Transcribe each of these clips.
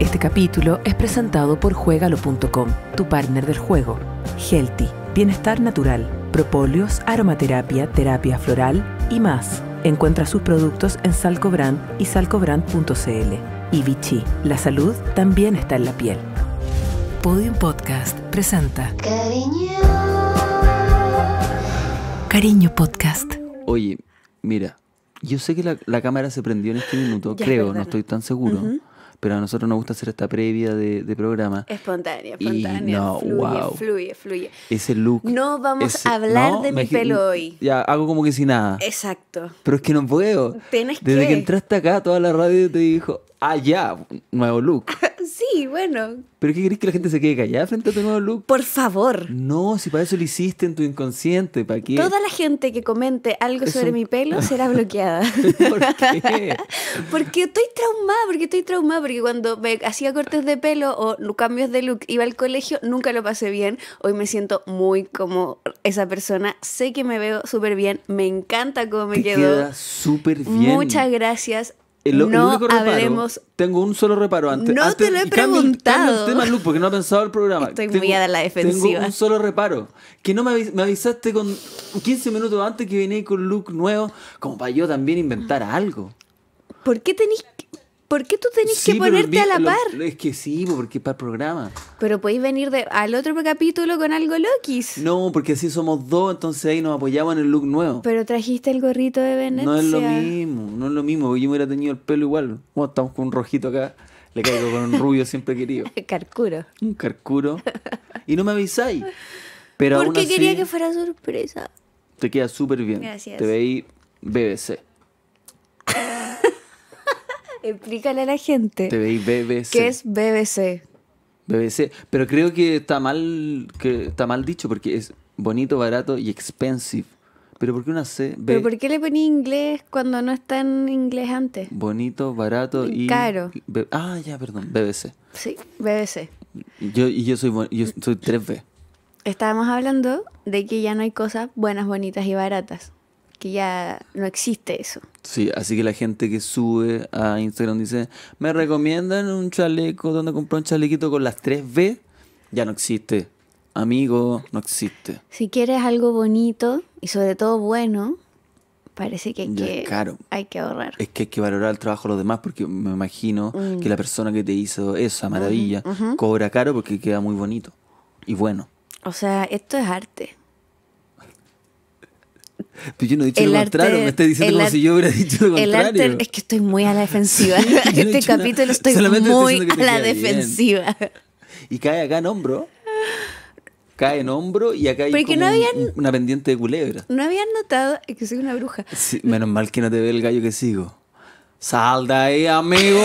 Este capítulo es presentado por juegalo.com, tu partner del juego. Healthy, bienestar natural, propóleos, aromaterapia, terapia floral y más. Encuentra sus productos en Salcobrand y salcobrand.cl. Y Vichy, la salud también está en la piel. Podium Podcast presenta Cariño. Cariño Podcast. Oye, mira, yo sé que la, cámara se prendió en este minuto, creo, no estoy tan seguro pero a nosotros nos gusta hacer esta previa de, programa. Espontánea, espontánea. No, fluye, fluye, fluye. Ese look. No vamos a hablar de mi pelo hoy. Ya, hago como que sin nada. Exacto. Pero es que no puedo. Tienes Desde que... que entraste acá, toda la radio te dijo, ah, ya, nuevo look. bueno. ¿Pero qué querés que la gente se quede callada frente a tu nuevo look? Por favor. No, si para eso lo hiciste en tu inconsciente, ¿para qué? Toda la gente que comente algo sobre mi pelo será bloqueada. ¿Por qué? porque estoy traumada, porque estoy traumada, porque cuando me hacía cortes de pelo o cambios de look, iba al colegio, nunca lo pasé bien. Hoy me siento muy como esa persona. Sé que me veo súper bien, me encanta cómo me quedo. súper bien. Muchas gracias el, no Reparo, tengo un solo reparo antes. No te lo he preguntado. El, tema, Luke, porque no ha pensado el programa. Estoy tengo, muy a la defensiva. Tengo un solo reparo. Que no me, avisaste con 15 minutos antes que venía con Luke nuevo, como para yo también inventar algo. ¿Por qué tenéis ¿Por qué tú tenés que ponerte a la par? Es que sí, porque es para el programa. Pero podéis venir al otro capítulo con algo Lokis. No, porque así somos dos, entonces ahí nos apoyamos en el look nuevo. Pero trajiste el gorrito de Venecia. No es lo mismo, no es lo mismo, yo me hubiera tenido el pelo igual. estamos con un rojito acá, le caigo con un rubio siempre querido. Carcuro. Un carcuro. Y no me avisáis. Pero porque quería que fuera sorpresa. Te queda súper bien. Gracias. Te veí BBC. Explícale a la gente. que ¿Qué es BBC? BBC. Pero creo que está mal, que está mal dicho porque es bonito, barato y expensive. Pero ¿por qué una C? ¿Pero por qué le ponía inglés cuando no está en inglés antes? Bonito, barato y... Caro. ah, ya, perdón. BBC. Sí, BBC. Yo, y yo soy, yo soy 3B. Estábamos hablando de que ya no hay cosas buenas, bonitas y baratas que ya no existe eso. Sí, así que la gente que sube a Instagram dice, me recomiendan un chaleco donde compré un chalequito con las 3B, ya no existe. Amigo, no existe. Si quieres algo bonito y sobre todo bueno, parece que hay, que, hay que ahorrar. Es que hay que valorar el trabajo de los demás porque me imagino mm. que la persona que te hizo esa maravilla cobra caro porque queda muy bonito y bueno. O sea, esto es arte. Pero Yo no he dicho lo contrario, me estás diciendo como si yo hubiera dicho lo contrario. El es que estoy muy a la defensiva. este capítulo estoy muy a la defensiva. Y cae acá en hombro. Cae en hombro y acá hay una pendiente de culebra. No habían notado que soy una bruja. menos mal que no te ve el gallo que sigo. ¡Sal de ahí, amigo!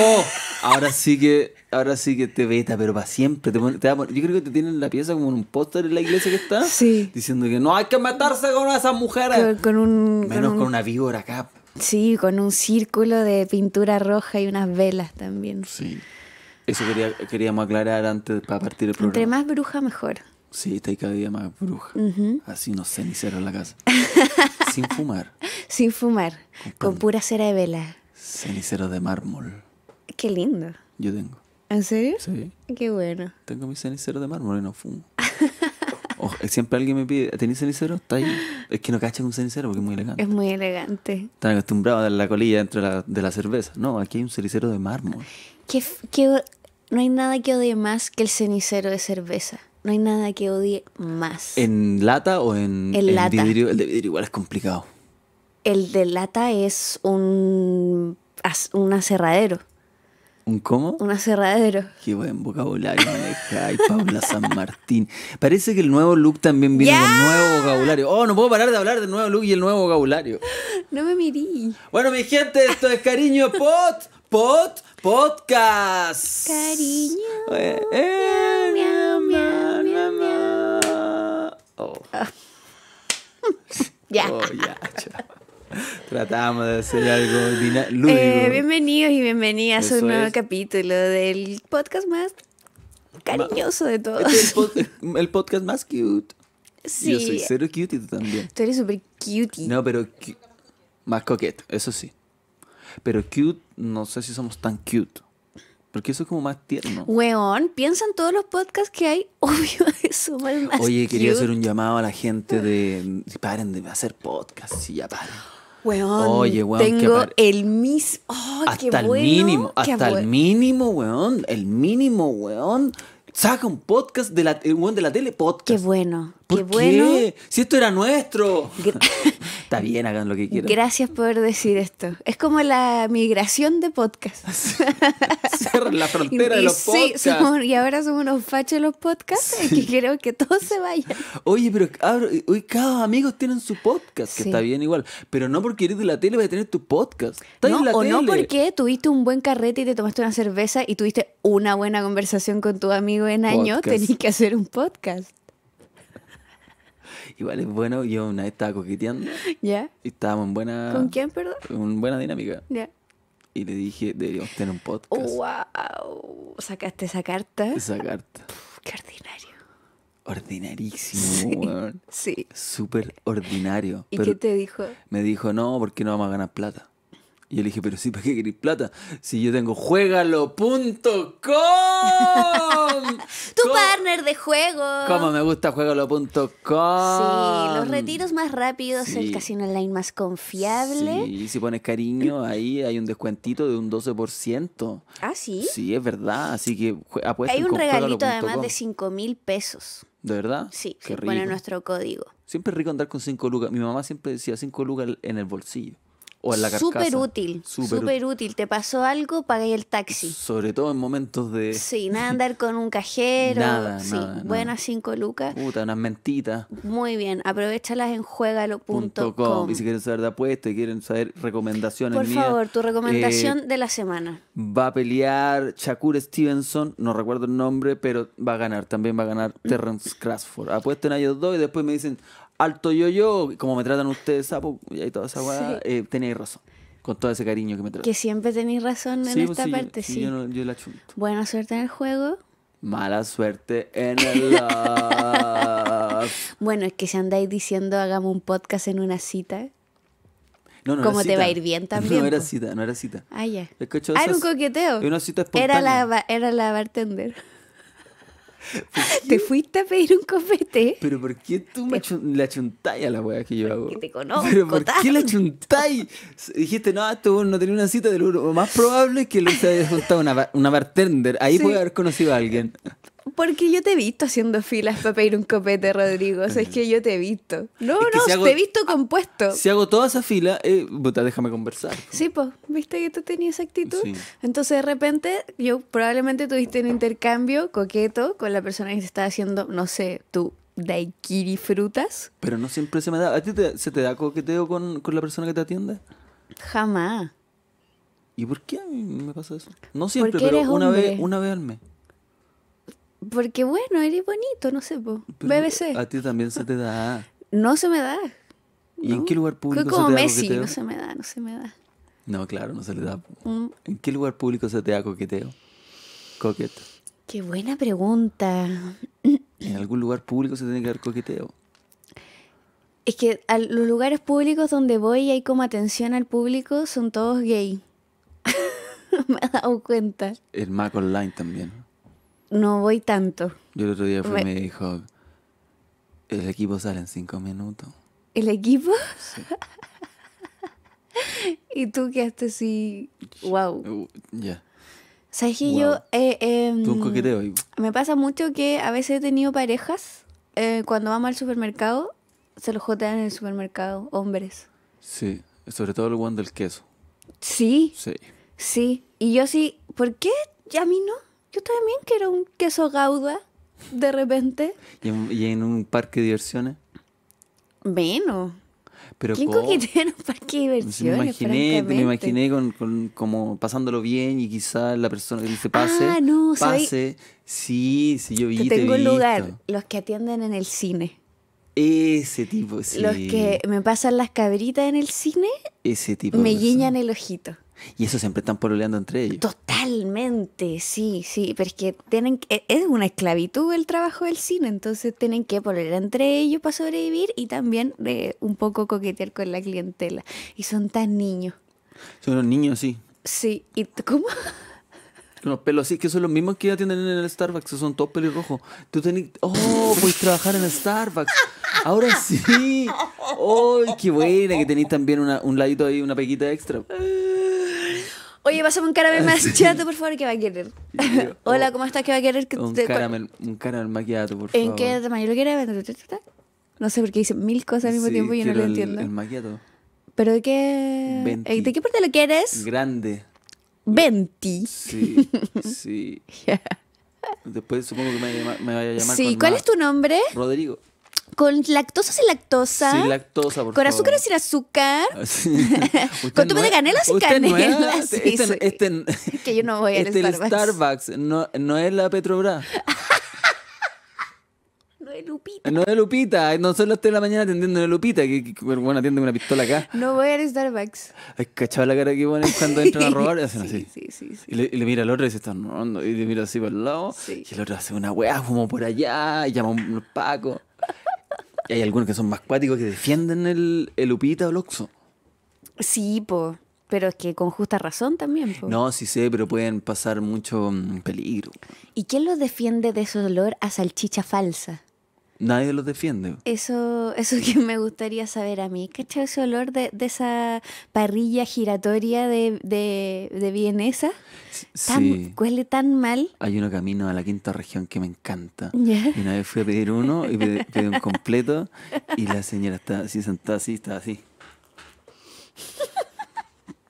Ahora sí que Ahora sí que te veta, pero para siempre. yo creo que te tienen la pieza como en un póster en la iglesia que está. Sí. Diciendo que no hay que matarse con esas mujeres. Menos con, una víbora acá. Sí, con un círculo de pintura roja y unas velas también. Sí. Eso queríamos aclarar antes para partir el programa. Entre más bruja, mejor. Sí, está ahí cada día más bruja. Así unos ceniceros en la casa. Sin fumar. Sin fumar. Con, pura cera de vela. Cenicero de mármol. Qué lindo. Yo tengo. ¿En serio? Sí. Qué bueno. Tengo mi cenicero de mármol y no fumo. Eh, siempre alguien me pide, ¿tenéis cenicero? Está ahí. Es que no cachan un cenicero porque es muy elegante. Es muy elegante. Están acostumbrados a la colilla dentro de la, de la cerveza. No, aquí hay un cenicero de mármol. no hay nada que odie más que el cenicero de cerveza. No hay nada que odie más. ¿En lata o en, el El de vidrio igual es complicado. El de lata es un, un aserradero. ¿Un cómo? Un aserradero. Qué buen vocabulario Ay, Paula San Martín. Parece que el nuevo look también viene yeah. con nuevo vocabulario. Oh, no puedo parar de hablar del nuevo look y el nuevo vocabulario. No me mirí. Bueno, mi gente, esto es Cariño Pot, Pot, Podcast. Cariño. Eh, eh, miau, miau, oh. ya. Oh, ya, Tratamos de hacer algo eh, bienvenidos y bienvenidas a un nuevo capítulo del podcast más cariñoso de todos. el, podcast, más cute. Yo soy cero cute tú también. Tú eres súper cutie. No, pero más coqueto, eso sí. Pero cute, no sé si somos tan cute. Porque eso es como más tierno. Weón, piensa en todos los podcasts que hay, obvio eso más Oye, quería hacer un llamado a la gente de... Paren de hacer podcasts y ya paren. Oye, weón, tengo el mismo. hasta el mínimo, hasta el mínimo, weón. El mínimo, weón. Saca un podcast de la, eh, weón, de la tele podcast. Qué bueno qué? Bueno, si esto era nuestro. Está bien, hagan lo que quieran. Gracias por decir esto. Es como la migración de podcasts. la frontera de los podcasts. y ahora somos unos fachos los podcasts que quiero que todos se vayan. Oye, pero ah, hoy cada amigo tienen su podcast, que está bien igual. Pero no porque eres de la tele vas a tener tu podcast. o no porque tuviste un buen carrete y te tomaste una cerveza y tuviste una buena conversación con tu amigo en año, tenés que hacer un podcast. Igual es bueno, yo una vez estaba coqueteando. ¿Ya? Y estábamos en buena. ¿Con quién, perdón? En buena dinámica. Ya. Y le dije, deberíamos tener un podcast. ¡Wow! ¿Sacaste esa carta? Esa carta. ¡Qué ordinario! Ordinarísimo, sí, Súper ordinario. ¿Y qué te dijo? Me dijo, no, porque no vamos a ganar plata. Y yo le dije, pero si ¿para qué queréis plata? Si yo tengo juegalo.com. tu partner de juego. Como me gusta juegalo.com. Sí, los retiros más rápidos, el casino online más confiable. Sí, si pones cariño, mm. ahí hay un descuentito de un 12%. Ah, sí. Sí, es verdad. Así que Hay un regalito además de 5 mil pesos. ¿De verdad? Sí, se pone nuestro código. Siempre es rico andar con 5 lucas. Mi mamá siempre decía 5 lucas en el bolsillo o Súper útil, súper útil. Te pasó algo, pagué el taxi. Sobre todo en momentos de... Sí, nada andar con un cajero. nada, sí, buenas 5 lucas. Puta, unas mentitas. Muy bien, aprovechalas en juegalo.com. Y si quieren saber de apuestas y quieren saber recomendaciones Por favor, tu eh, recomendación de la semana. Va a pelear Shakur Stevenson, no recuerdo el nombre, pero va a ganar. También va a ganar Terrence Crasford. Apuesten a ellos dos y después me dicen, alto yo-yo, como me tratan ustedes, sapo, y toda esa weá, eh, tenéis razón. Con todo ese cariño que me tratan. Que siempre tenéis razón en pues esta parte, sí. Yo, yo la Buena suerte en el juego. Mala suerte en el bueno, es que si andáis diciendo hagamos un podcast en una cita. No, no te va a ir bien también? No, era cita, no era cita. Ah, ya. Ah, era un coqueteo. Era una cita espontánea. Era la, era la bartender. Te fuiste a pedir un copete. Pero ¿por qué tú me chun la chuntáis a la weá que yo hago? te conozco. Pero ¿por qué la chuntáis? Dijiste, no, tú no tenías una cita del Lo más probable es que lo se haya juntado una, una bartender. Ahí puede haber conocido a alguien. Porque yo te he visto haciendo filas para pedir un copete, Rodrigo. es que yo te he visto. No, no, te he visto compuesto. Si hago toda esa fila, eh, déjame conversar. Sí, pues, viste que tú tenías esa actitud. Entonces, de repente, yo probablemente tuviste un intercambio coqueto con la persona que se está haciendo, no sé, tú daiquiri frutas. Pero no siempre se me da. ¿A ti se te da coqueteo con, la persona que te atiende? Jamás. ¿Y por qué a me pasa eso? No siempre, pero una vez, una vez al mes. Porque bueno, eres bonito, no sé, po. BBC. A ti también se te da. No se me da. ¿Y en qué lugar público se te da Messi, No se me da, no se me da. No, claro, no se le da. Mm. ¿En qué lugar público se te da coqueteo? Coqueteo. Qué buena pregunta. ¿En algún lugar público se tiene que dar coqueteo? Es que a los lugares públicos donde voy y hay como atención al público son todos gay. me he dado cuenta. El Mac Online también no voy tanto. Yo el otro día fui me... dijo, el equipo sale en cinco minutos. ¿El equipo? y tú quedaste así, wow. ya. ¿Sabes yo... Eh, em, ¿Tú Me pasa mucho que a veces he tenido parejas, eh, cuando vamos al supermercado, se los jotean en el supermercado, hombres. Sí, sobre todo el one del queso. ¿Sí? Sí. Sí, y yo sí, ¿por qué? ¿Y a mí no? yo también quiero un queso gauda de repente. ¿Y en, un parque de diversiones? Bueno, Pero ¿Quién coquetea en un parque de diversiones? Me imaginé, me imaginé como pasándolo bien y quizás la persona que dice pase. Ah, no, pase. Sí, sí, yo vi. Te tengo un lugar, los que atienden en el cine. Ese tipo, sí. Los que me pasan las cabritas en el cine. Ese tipo. Me guiñan el ojito. Y eso siempre están pololeando entre ellos. Totalmente, sí, sí. Pero es que tienen, es una esclavitud el trabajo del cine, entonces tienen que pololear entre ellos para sobrevivir y también eh, un poco coquetear con la clientela. Y son tan niños. Son los niños, sí. Sí, ¿y cómo? Los pelos sí, que son los mismos que ya tienen en el Starbucks, son todos pelirrojos. Tú tenés. ¡Oh! Puedes trabajar en Starbucks. Ahora sí. ¡Oh! ¡Qué buena! Que tenéis también un ladito ahí, una pequita extra. Oye, pásame un caramel más por favor, que va a querer. Hola, oh, ¿cómo estás? ¿Qué va a querer? Un caramel, un por favor. ¿En qué tamaño lo quieres? No sé porque dice mil cosas al mismo tiempo y yo no lo entiendo. El maquillado. ¿Pero de qué? ¿De qué parte lo quieres? Grande. ¿Venti? Sí, sí. Después supongo que me, vaya a llamar. Sí, ¿cuál es tu nombre? Rodrigo. Con lactosa sin lactosa. Sin lactosa, por Con azúcar sin azúcar. Ah, sí. Con tubo de canela sin canela. No sí, este, este que yo no voy este al Starbucks. Starbucks no, es la Petrobras. No es Lupita. No es Lupita. No solo las en la mañana atendiendo de Lupita. Que, bueno, atiende una pistola acá. No voy a ir a Starbucks. Ay, cachado la cara que ponen cuando entran a robar. Y hacen así. Sí, sí, sí. Y, le, mira al otro y se están robando. Y le mira así para el lado. Sí. Y el otro hace una weá, fumo por allá. Y llama a un paco hay algunos que son más cuáticos que defienden el, Upita o el Sí, po. Pero es que con justa razón también. No, sí sé, pero pueden pasar mucho mm, peligro. ¿Y quién los defiende de su dolor a salchicha falsa? Nadie los defiende. Eso, eso que me gustaría saber a mí. ¿Cachai ese olor de, esa parrilla giratoria de, de, vienesa? sí. Huele tan mal. Hay uno camino a la quinta región que me encanta. Y una vez fui a pedir uno y pedí, un completo y la señora está así sentada, así, estaba así.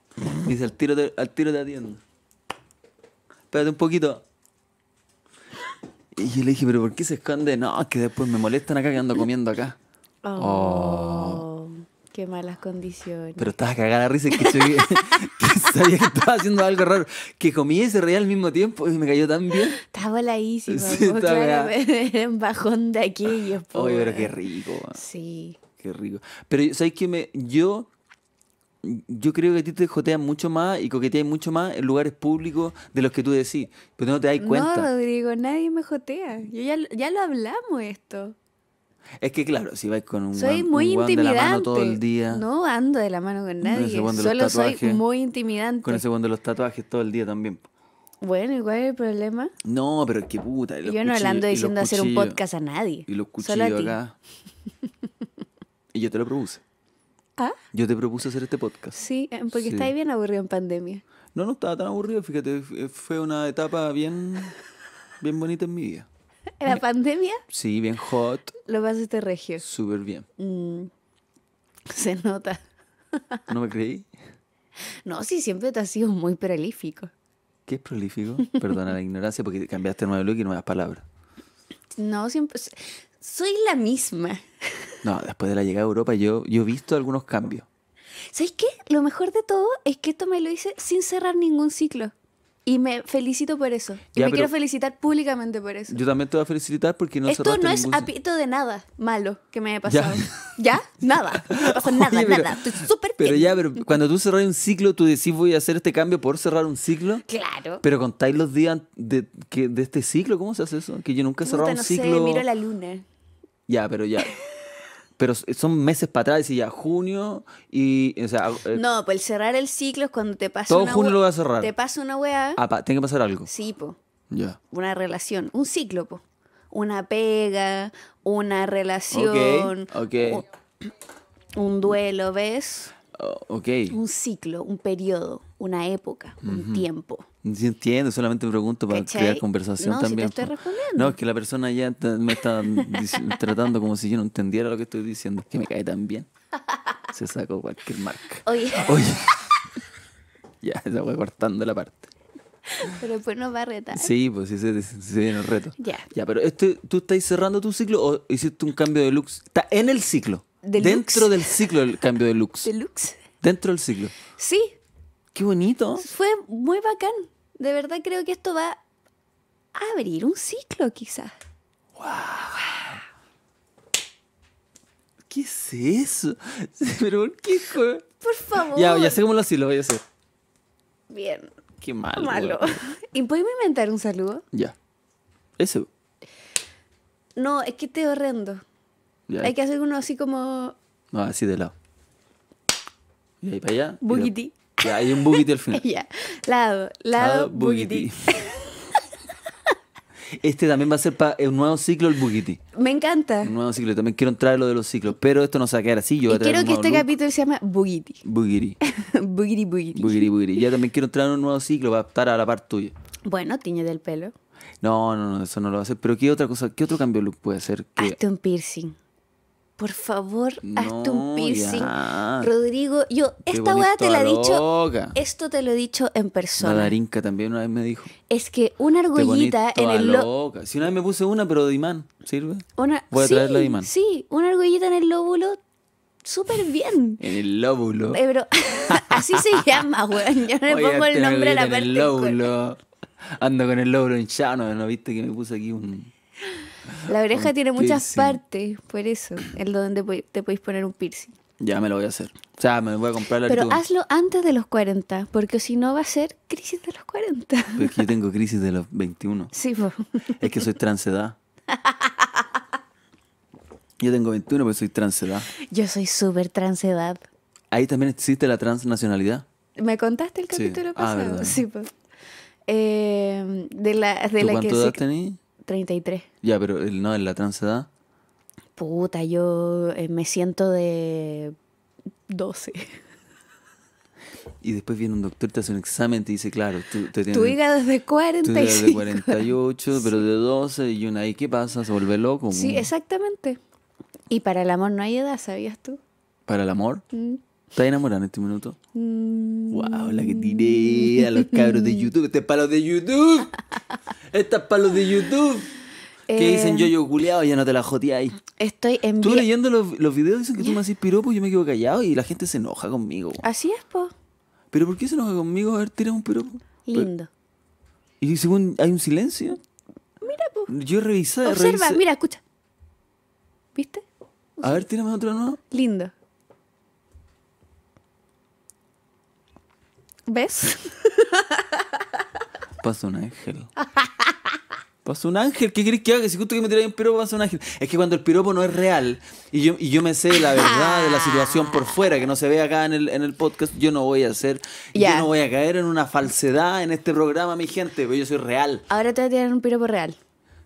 Dice, al tiro te, al tiro te atiendo. Espérate un poquito. Y yo le dije, pero ¿por qué se esconde? No, que después me molestan acá que ando comiendo acá. Oh, oh. Qué malas condiciones. Pero estabas cagada la risa que, que sabía que estaba haciendo algo raro. Que comí y se reía al mismo tiempo y me cayó tan bien. Estaba voladísima. Sí, claro, era un bajón de aquellos. Oye, pero qué rico. Sí. Qué rico. Pero, ¿sabes qué? Me, yo yo creo que a ti te jotean mucho más y coqueteas mucho más en lugares públicos de los que tú decís, pero no te das cuenta. No, Rodrigo, nadie me jotea. Yo ya, ya lo hablamos esto. Es que claro, si vais con un soy muy intimidante. todo el día. No ando de la mano con nadie. Solo soy muy intimidante. Con ese segundo los tatuajes todo el día también. Bueno, igual el problema. No, pero es que puta. Yo no le ando diciendo hacer un podcast a nadie. Y los cuchillos acá. y yo te lo produce. ¿Ah? Yo te propuse hacer este podcast. Sí, eh, porque estaba bien aburrido en pandemia. No, no estaba tan aburrido, fíjate, eh, fue una etapa bien, bien bonita en mi vida. ¿La pandemia? Sí, bien hot. Lo pasaste regio. Súper bien. Mm. se nota. ¿No me creí? No, sí, siempre te has sido muy prolífico. ¿Qué es prolífico? Perdona la ignorancia porque cambiaste nuevo look y nuevas palabras. No, siempre. Soy la misma. No, después de la llegada a Europa yo, yo he visto algunos cambios. ¿Sabes qué? Lo mejor de todo es que esto me lo hice sin cerrar ningún ciclo. Y me felicito por eso. Y me quiero felicitar públicamente por eso. Yo también te voy a felicitar porque no Esto no es apito de nada malo que me haya pasado. ¿Ya? Nada. nada, nada. Estoy súper Pero ya, pero cuando tú cerras un ciclo, tú decís voy a hacer este cambio por cerrar un ciclo. Claro. Pero contáis los días de, que, de este ciclo. ¿Cómo se hace eso? Que yo nunca he un ciclo. Sé, miro la luna. Ya, pero ya. pero son meses para atrás, ya junio y. O sea, eh, no, pues cerrar el ciclo es cuando te pasa todo una. junio lo voy a cerrar. Te pasa una weá. Ah, tiene que pasar algo. Sí, po. Ya. Una relación, un ciclo, po. Una pega, una relación. Ok. okay. un duelo, ¿ves? Oh, un ciclo, un periodo, una época, un tiempo. Sí, entiendo, solamente pregunto para crear conversación también. No, es que la persona ya me está tratando como si yo no entendiera lo que estoy diciendo. Es que me cae tan bien. Se sacó cualquier marca. Oye. ya, se fue cortando la parte. Pero después nos va a retar. Sí, pues sí se, viene el reto. Ya. Ya, pero este, ¿tú estás cerrando tu ciclo o hiciste un cambio de looks? Está en el ciclo. Dentro del ciclo el cambio de looks. Dentro del ciclo. Sí. Qué bonito. Fue muy bacán. De verdad creo que esto va a abrir un ciclo, quizás. Wow. ¿Qué es eso? ¿Pero por qué? Por favor. Ya, ya sé cómo lo así, lo voy a hacer. Bien. Qué malo. Malo. ¿Y podemos inventar un saludo? Ya. Ese. No, es que te este horrendo. Hay que hacer uno así como. No, así de lado. Y ahí para allá. Bugiti. Ya, hay un bugiti al final. ya. Lado, lado, lado Este también va a ser para un nuevo ciclo, el Bugiti. Me encanta. Un nuevo ciclo. También quiero entrar en lo de los ciclos, pero esto no se va a quedar así. Yo quiero que este capítulo se llame Bugiti. Bugiti. bugiti, Bugiti. Bugiti, Bugiti. Ya también quiero entrar en un nuevo ciclo para estar a la par tuya. Bueno, tiñe del pelo. No, no, no, eso no lo va a hacer. Pero ¿qué otra cosa, qué otro cambio de look puede hacer? Que... Hazte un piercing por favor, haz hazte un piercing. Rodrigo, yo, esta weá te la he dicho. Esto te lo he dicho en persona. La darinka también una vez me dijo. Es que una argollita en el lóbulo. Si una vez me puse una, pero de imán, ¿sirve? Una, Voy traerla de imán. Sí, una argollita en el lóbulo. Súper bien. En el lóbulo. Eh, pero así se llama, weón. Yo no le pongo el nombre a la parte. En el lóbulo. Ando con el lóbulo chano ¿no viste que me puse aquí un la oreja tiene muchas partes, por eso, es donde te podéis poner un piercing. Ya me lo voy a hacer. O sea, me voy a comprar la Pero hazlo antes de los 40, porque si no va a ser crisis de los 40. yo tengo crisis de los 21. Sí, po. Es que soy transedad. Yo tengo 21, pero soy transedad. Yo soy súper transedad. Ahí también existe la transnacionalidad. ¿Me contaste el capítulo ah, pasado? sí, pues. de la, edad 33. Ya, pero el, no, en la transedad. Puta, yo eh, me siento de 12. Y después viene un doctor, te hace un examen, te dice, claro, tú, te tienes, tu hígado es de 45. es de 48, pero de 12, y una, ¿y qué pasa? ¿Se vuelve loco? Sí, exactamente. Y para el amor no hay edad, ¿sabías tú? ¿Para el amor? Mm. ¿Estás enamorada en este minuto? ¡Wow! Mm. La que tiré a los cabros de YouTube. ¡Este es de YouTube! Estás palos de YouTube! ¿Qué eh, dicen yo, yo culiado? Ya no te la ahí. Estoy en Tú leyendo los, videos dicen que tú me haces pues piropo yo me quedo callado y la gente se enoja conmigo. Así es, po. ¿Pero por qué se enoja conmigo? A ver, tira un piropo. Lindo. y según hay un silencio. Mira, po. Yo revisé. Observa, mira, escucha. ¿Viste? A ver, más otro ¿no? Lindo. ¿Ves? Pasa un ángel. Pasa un ángel, ¿qué querés que haga? Si justo que me tiráis un piropo, pasa un ángel. Es que cuando el piropo no es real y yo, y yo me sé la verdad de la situación por fuera, que no se ve acá en el, en el podcast, yo no voy a hacer, yo no voy a caer en una falsedad en este programa, mi gente, porque yo soy real. Ahora te voy a tirar un piropo real.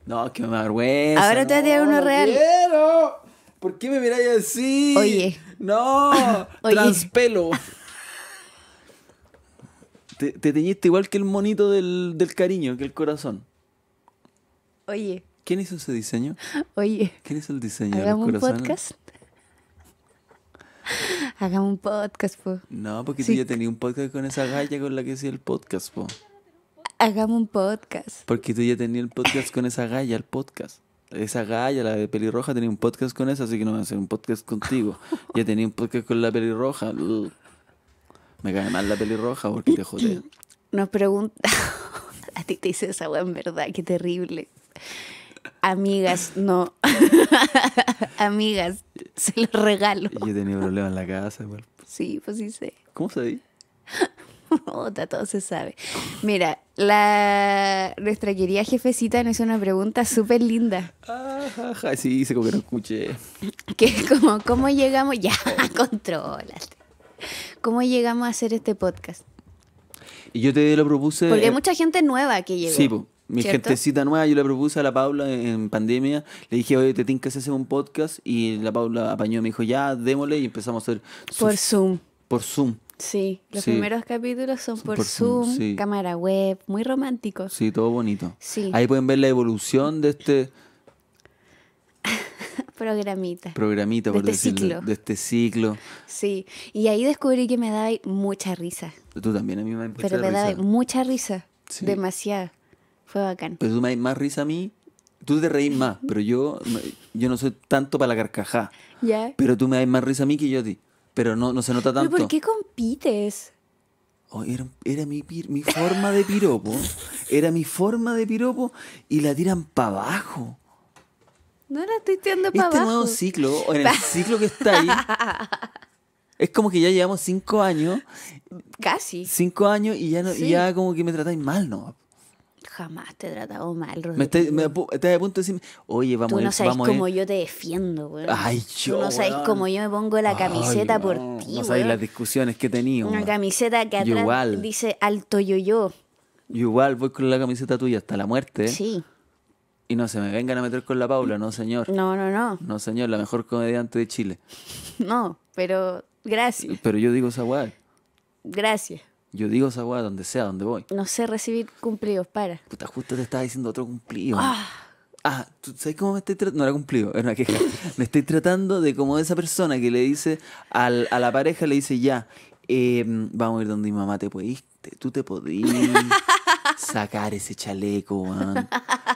No, que me da vergüenza. Ahora te voy a tirar uno real. Quiero. ¿Por qué me miráis así? Oye. No, Oye. transpelo. Te, teñiste igual que el monito del, cariño, que el corazón. Oye. ¿Quién hizo ese diseño? Oye. ¿Quién hizo el diseño ¿Hagamos un podcast? Hagamos un podcast, po. No, porque tú ya tenías un podcast con esa galla con la que hacía el podcast, po. Hagamos un podcast. Porque tú ya tenías el podcast con esa galla, el podcast. Esa galla, la de pelirroja, tenía un podcast con esa, así que no va a hacer un podcast contigo. ya tenía un podcast con la pelirroja. Me cae mal la pelirroja porque te jodea. Nos pregunta. A ti te dice esa weá en verdad, qué terrible. Amigas, no. Amigas, se los regalo. Yo tenía problemas en la casa, igual. Sí, pues sí sé. ¿Cómo se dice? todo se sabe. Mira, la nuestra querida jefecita nos hizo una pregunta súper linda. Ajá, sí, hice como que no escuché. Que es como, ¿cómo llegamos? Ya, controlate cómo llegamos a hacer este podcast. Y yo te lo propuse. Porque hay eh, mucha gente nueva que llega. Sí, mi gentecita nueva, yo le propuse a la Paula en pandemia. Le dije, oye, te que hacer un podcast. Y la Paula apañó, me dijo, ya, démosle. Y empezamos a hacer. Por Zoom. Por Zoom. Sí, los primeros capítulos son por, Zoom, cámara web, muy románticos. Sí, todo bonito. Ahí pueden ver la evolución de este programita. Programita, por de este ciclo. De este ciclo. Sí, y ahí descubrí que me daba mucha risa. Tú también a mí me Pero me daba mucha risa, demasiada. Fue bacán. Pero tú me más risa a mí, tú te reís más, pero yo, yo no soy tanto para la carcajada Pero tú me das más risa a mí que yo a ti. Pero no, no se nota tanto. ¿Pero por qué compites? Oh, era, era mi, mi, forma de piropo. Era mi forma de piropo y la tiran para abajo. No la estoy tirando para este Este nuevo ciclo, en el ciclo que está ahí, es como que ya llevamos cinco años. Casi. Cinco años y ya, no, ya como que me tratáis mal, ¿no? Jamás te he tratado mal, Rodrigo. Me estás a punto de decirme, oye, vamos a ver. Tú no sabes cómo yo te defiendo, güey. Ay, yo. Tú no sabes cómo yo me pongo la camiseta por no, ti, No sabes las discusiones que he tenido. Una camiseta que atrás dice alto yo-yo. Yo igual voy con la camiseta tuya hasta la muerte. Sí. Y no se me vengan a meter con la Paula, no señor. No, no, no. No señor, la mejor comediante de Chile. No, pero gracias. Pero yo digo esa Gracias. Yo digo esa donde sea, donde voy. No sé recibir cumplidos, para. Puta, justo te estaba diciendo otro cumplido. Ah. Ah, sabes cómo me estoy tratando? No era cumplido, era una queja. me estoy tratando de como esa persona que le dice a la pareja, le dice ya, eh, vamos a ir donde mi mamá te pudiste tú te podías. sacar ese chaleco, weón.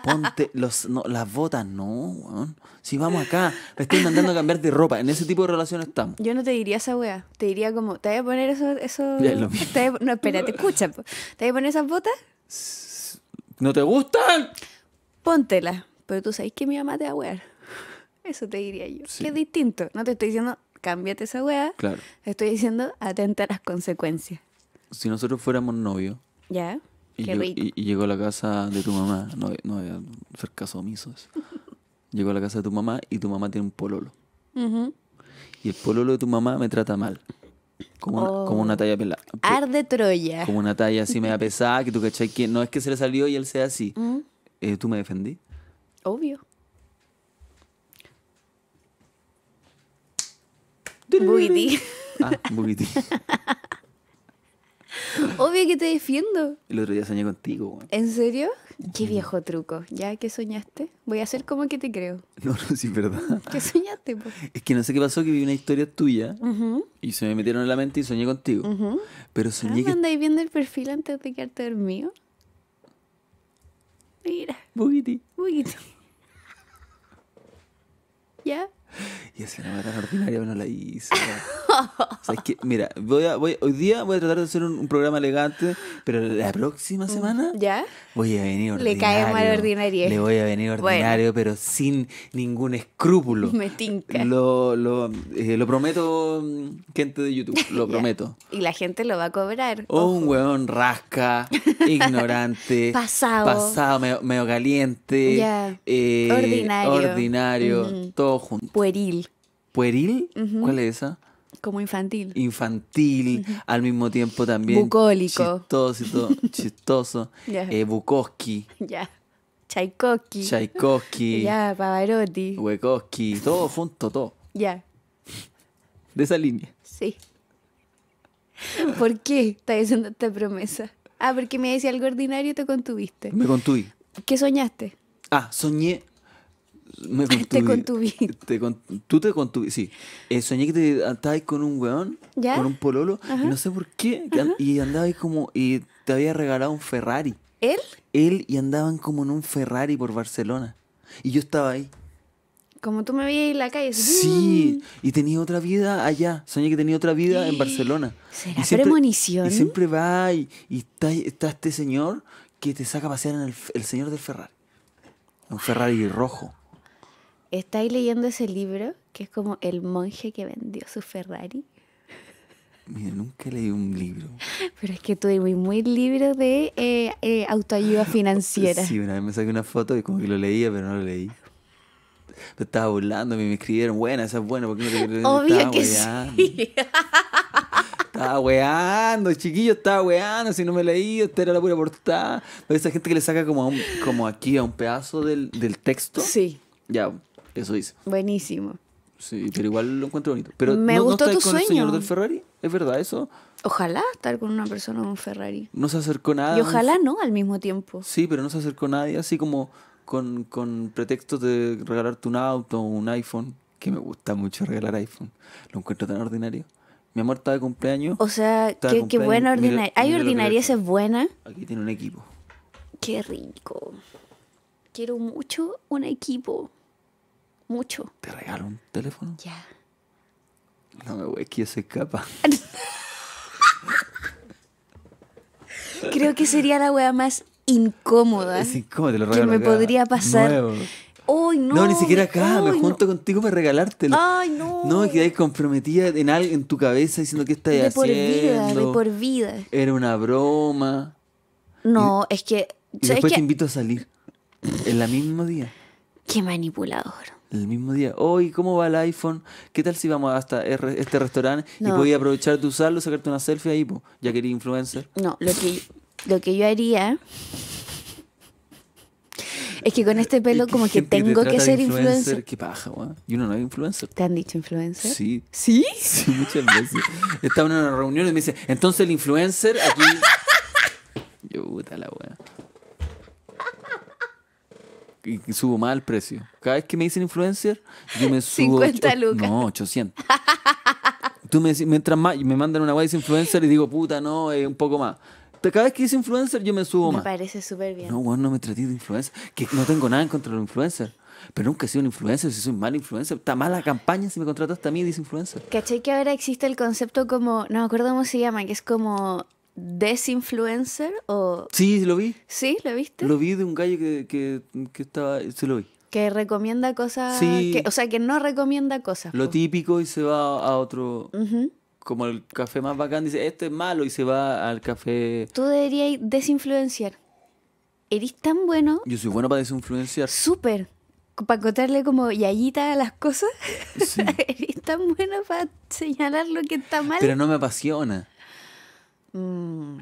Ponte los, no, las botas, no, weón. Si vamos acá, te estoy mandando a cambiar de ropa. En ese tipo de relación estamos. Yo no te diría esa weá. Te diría como, te voy a poner eso. eso... No, espérate, escucha. ¿Te voy a poner esas botas? ¿No te gustan? Póntelas. Pero tú sabes que mi mamá te va a wear. Eso te diría yo. Que es distinto. No te estoy diciendo, cámbiate esa weá. Claro. estoy diciendo, atenta a las consecuencias. Si nosotros fuéramos novios. Ya. Y, llegó a la casa de tu mamá. No, no voy a hacer caso omiso eso. Llegó a la casa de tu mamá y tu mamá tiene un pololo. Y el pololo de tu mamá me trata mal. Como, una, como una oh. talla pelada. Arde Troya. Como una talla así media pesada, que tú cachai que no es que se le salió y él sea así. Eh, ¿Tú me defendí? Obvio. Buiti. Ah, Buiti Obvio que te defiendo. El otro día soñé contigo, ¿En serio? Qué viejo truco. ¿Ya qué soñaste? Voy a hacer como que te creo. No, no, sí, verdad. ¿Qué soñaste, Es que no sé qué pasó, que vi una historia tuya y se me metieron en la mente y soñé contigo. Pero soñé ah, andáis viendo el perfil antes de quedarte dormido? Mira. Bugiti. Bugiti. ¿Ya? Y así una tan ordinaria, no la hice. o sea, es que, mira, hoy día voy a tratar de hacer un, programa elegante, pero la próxima mm, semana ¿Ya? voy a venir ordinario. Le cae mal ordinario. Le voy a venir ordinario, pero sin ningún escrúpulo. Me tinca. Lo, eh, prometo, mm, gente de YouTube, lo prometo. y la gente lo va a cobrar. O oh, un huevón rasca, ignorante, pasado, pasado medio, caliente, Ya eh, ordinario, ordinario todo junto pueril. ¿Pueril? ¿Cuál es esa? Como infantil. Infantil, al mismo tiempo también. Bucólico. Chistoso, chistoso. chistoso. Eh, Bukowski. Ya. Tchaikovsky. Ya, Pavarotti. Huecoski. Todo junto, todo. Ya. De esa línea. Sí. ¿Por qué estás haciendo esta promesa? Ah, porque me decía algo ordinario y te contuviste. Me contuí. ¿Qué soñaste? Ah, soñé te tú te contuviste, sí. Eh, soñé que te andabas con un weón, con un pololo, y no sé por qué, y andabas como, y te había regalado un Ferrari. ¿Él? Él y andaban como en un Ferrari por Barcelona. Y yo estaba ahí. Como tú me veías en la calle. Sí, ¡mm! y tenía otra vida allá. Soñé que tenía otra vida en Barcelona. ¿Será y siempre, premonición? Y siempre va y, está, este señor que te saca a pasear en el señor del Ferrari. Un Ferrari rojo. ¿Estáis leyendo ese libro que es como El monje que vendió su Ferrari? Mira, nunca leí un libro. Pero es que tuve muy, muy libro de eh, eh, autoayuda financiera. Sí, una vez me saqué una foto y como que lo leía, pero no lo leí. Me estaba burlando, me escribieron, buena, esa es buena, porque no te Obvio que sí. estaba weando, chiquillo, estaba weando, si no me leí, esta era la pura portada. esa gente que le saca como, como aquí a un pedazo del, del texto. Sí. Ya, eso dice. Buenísimo. Sí, pero igual lo encuentro bonito. Pero Me ¿no, gustó no tu con sueño. el señor del Ferrari? ¿Es verdad eso? Ojalá estar con una persona un Ferrari. No se acercó nada. Y ojalá no al mismo tiempo. Sí, pero no se acercó nadie así como con, con pretextos de regalarte un auto o un iPhone. Que me gusta mucho regalar iPhone. Lo encuentro tan ordinario. Mi amor está de cumpleaños. O sea, qué, qué buena ordinaria. Hay es buena. Aquí tiene un equipo. Qué rico. Quiero mucho un equipo. Mucho. ¿Te regalo un teléfono? Ya. No me voy, que se escapa. Creo que sería la wea más incómoda es incómoda, lo que me podría pasar. hoy no, no, ni siquiera acá, me junto contigo para regalártelo. Ay, no. No, quedé comprometida en algo en tu cabeza diciendo que estáis de haciendo. Por vida, por vida. Era una broma. No, es que. Y después te invito a salir. En la mismo día. Qué manipulador. El mismo día, hoy, ¿cómo va el iPhone? ¿Qué tal si vamos hasta este restaurante y podía aprovechar de usarlo, sacarte una selfie ahí, po? ya quería influencer? No, lo que, lo que yo haría es que con este pelo como que tengo que ser influencer? Qué paja, weón. Y uno no es influencer. ¿Te han dicho influencer? Sí. ¿Sí? Sí, muchas veces. Estaba en una reunión y me dice, entonces el influencer aquí... Yo, puta la weón y subo más el precio. Cada vez que me dicen influencer, yo me subo. 50 lucas. No, 800. Tú me entras mientras más, me mandan una guay de influencer y digo, puta, no, eh, un poco más. Cada vez que dice influencer, yo me subo más. Me parece súper bien. No, bueno, no me traté de influencer. Que no tengo nada en contra de los influencers. Pero nunca he sido un influencer, si soy mal influencer. Está mala campaña si me hasta a mí, dice influencer. ¿Cachai que ahora existe el concepto como, no me acuerdo cómo se llama, que es como desinfluencer o... Sí, lo vi. Sí, lo viste. Lo vi de un gallo que, que, estaba, se lo vi. Que recomienda cosas, o sea, que no recomienda cosas. Lo típico y se va a otro... Como el café más bacán, dice, este es malo y se va al café... Tú deberías desinfluenciar. Eres tan bueno. Yo soy bueno para desinfluenciar. Súper para cotarle como yayita a las cosas. Eres tan bueno para señalar lo que está mal. Pero no me apasiona. Mm.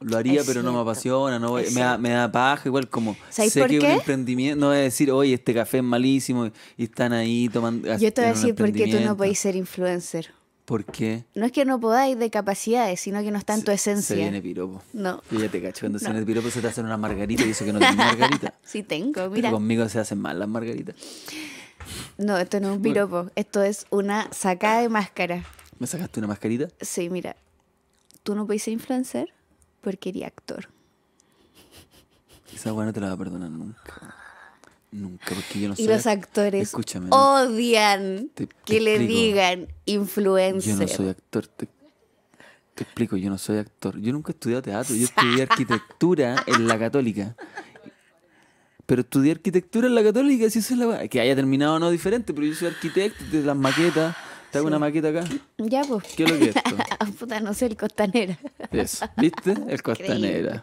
Lo haría, pero no me apasiona, me, da, me, da, paja, igual como sé que un emprendimiento, no voy a decir, oye, este café es malísimo y están ahí tomando... Yo te voy a decir por qué tú no podéis ser influencer. ¿Por qué? No es que no podáis de capacidades, sino que no está en tu esencia. Se viene piropo. No. Yo cacho. Cuando se viene piropo se te hacen una margarita y eso que no tienes margarita. sí tengo, mira. Pero conmigo se hacen mal las margaritas. No, esto no es un piropo. Esto es una sacada de máscara. ¿Me sacaste una mascarita? Sí, mira tú no podías ser influencer porque eres actor. Esa weá no te la va a perdonar nunca. Nunca, porque yo no soy. Y los actores odian que le digan influencer. Yo no soy actor. Te, explico, yo no soy actor. Yo nunca he teatro. Yo estudié arquitectura en la Católica. Pero estudié arquitectura en la Católica, si eso es la Que haya terminado no diferente, pero yo soy arquitecto de las maquetas. Te hago una maqueta acá. Ya, pues. ¿Qué es lo que es esto? Ah, puta, no sé, el costanera. Eso. ¿Viste? El costanera.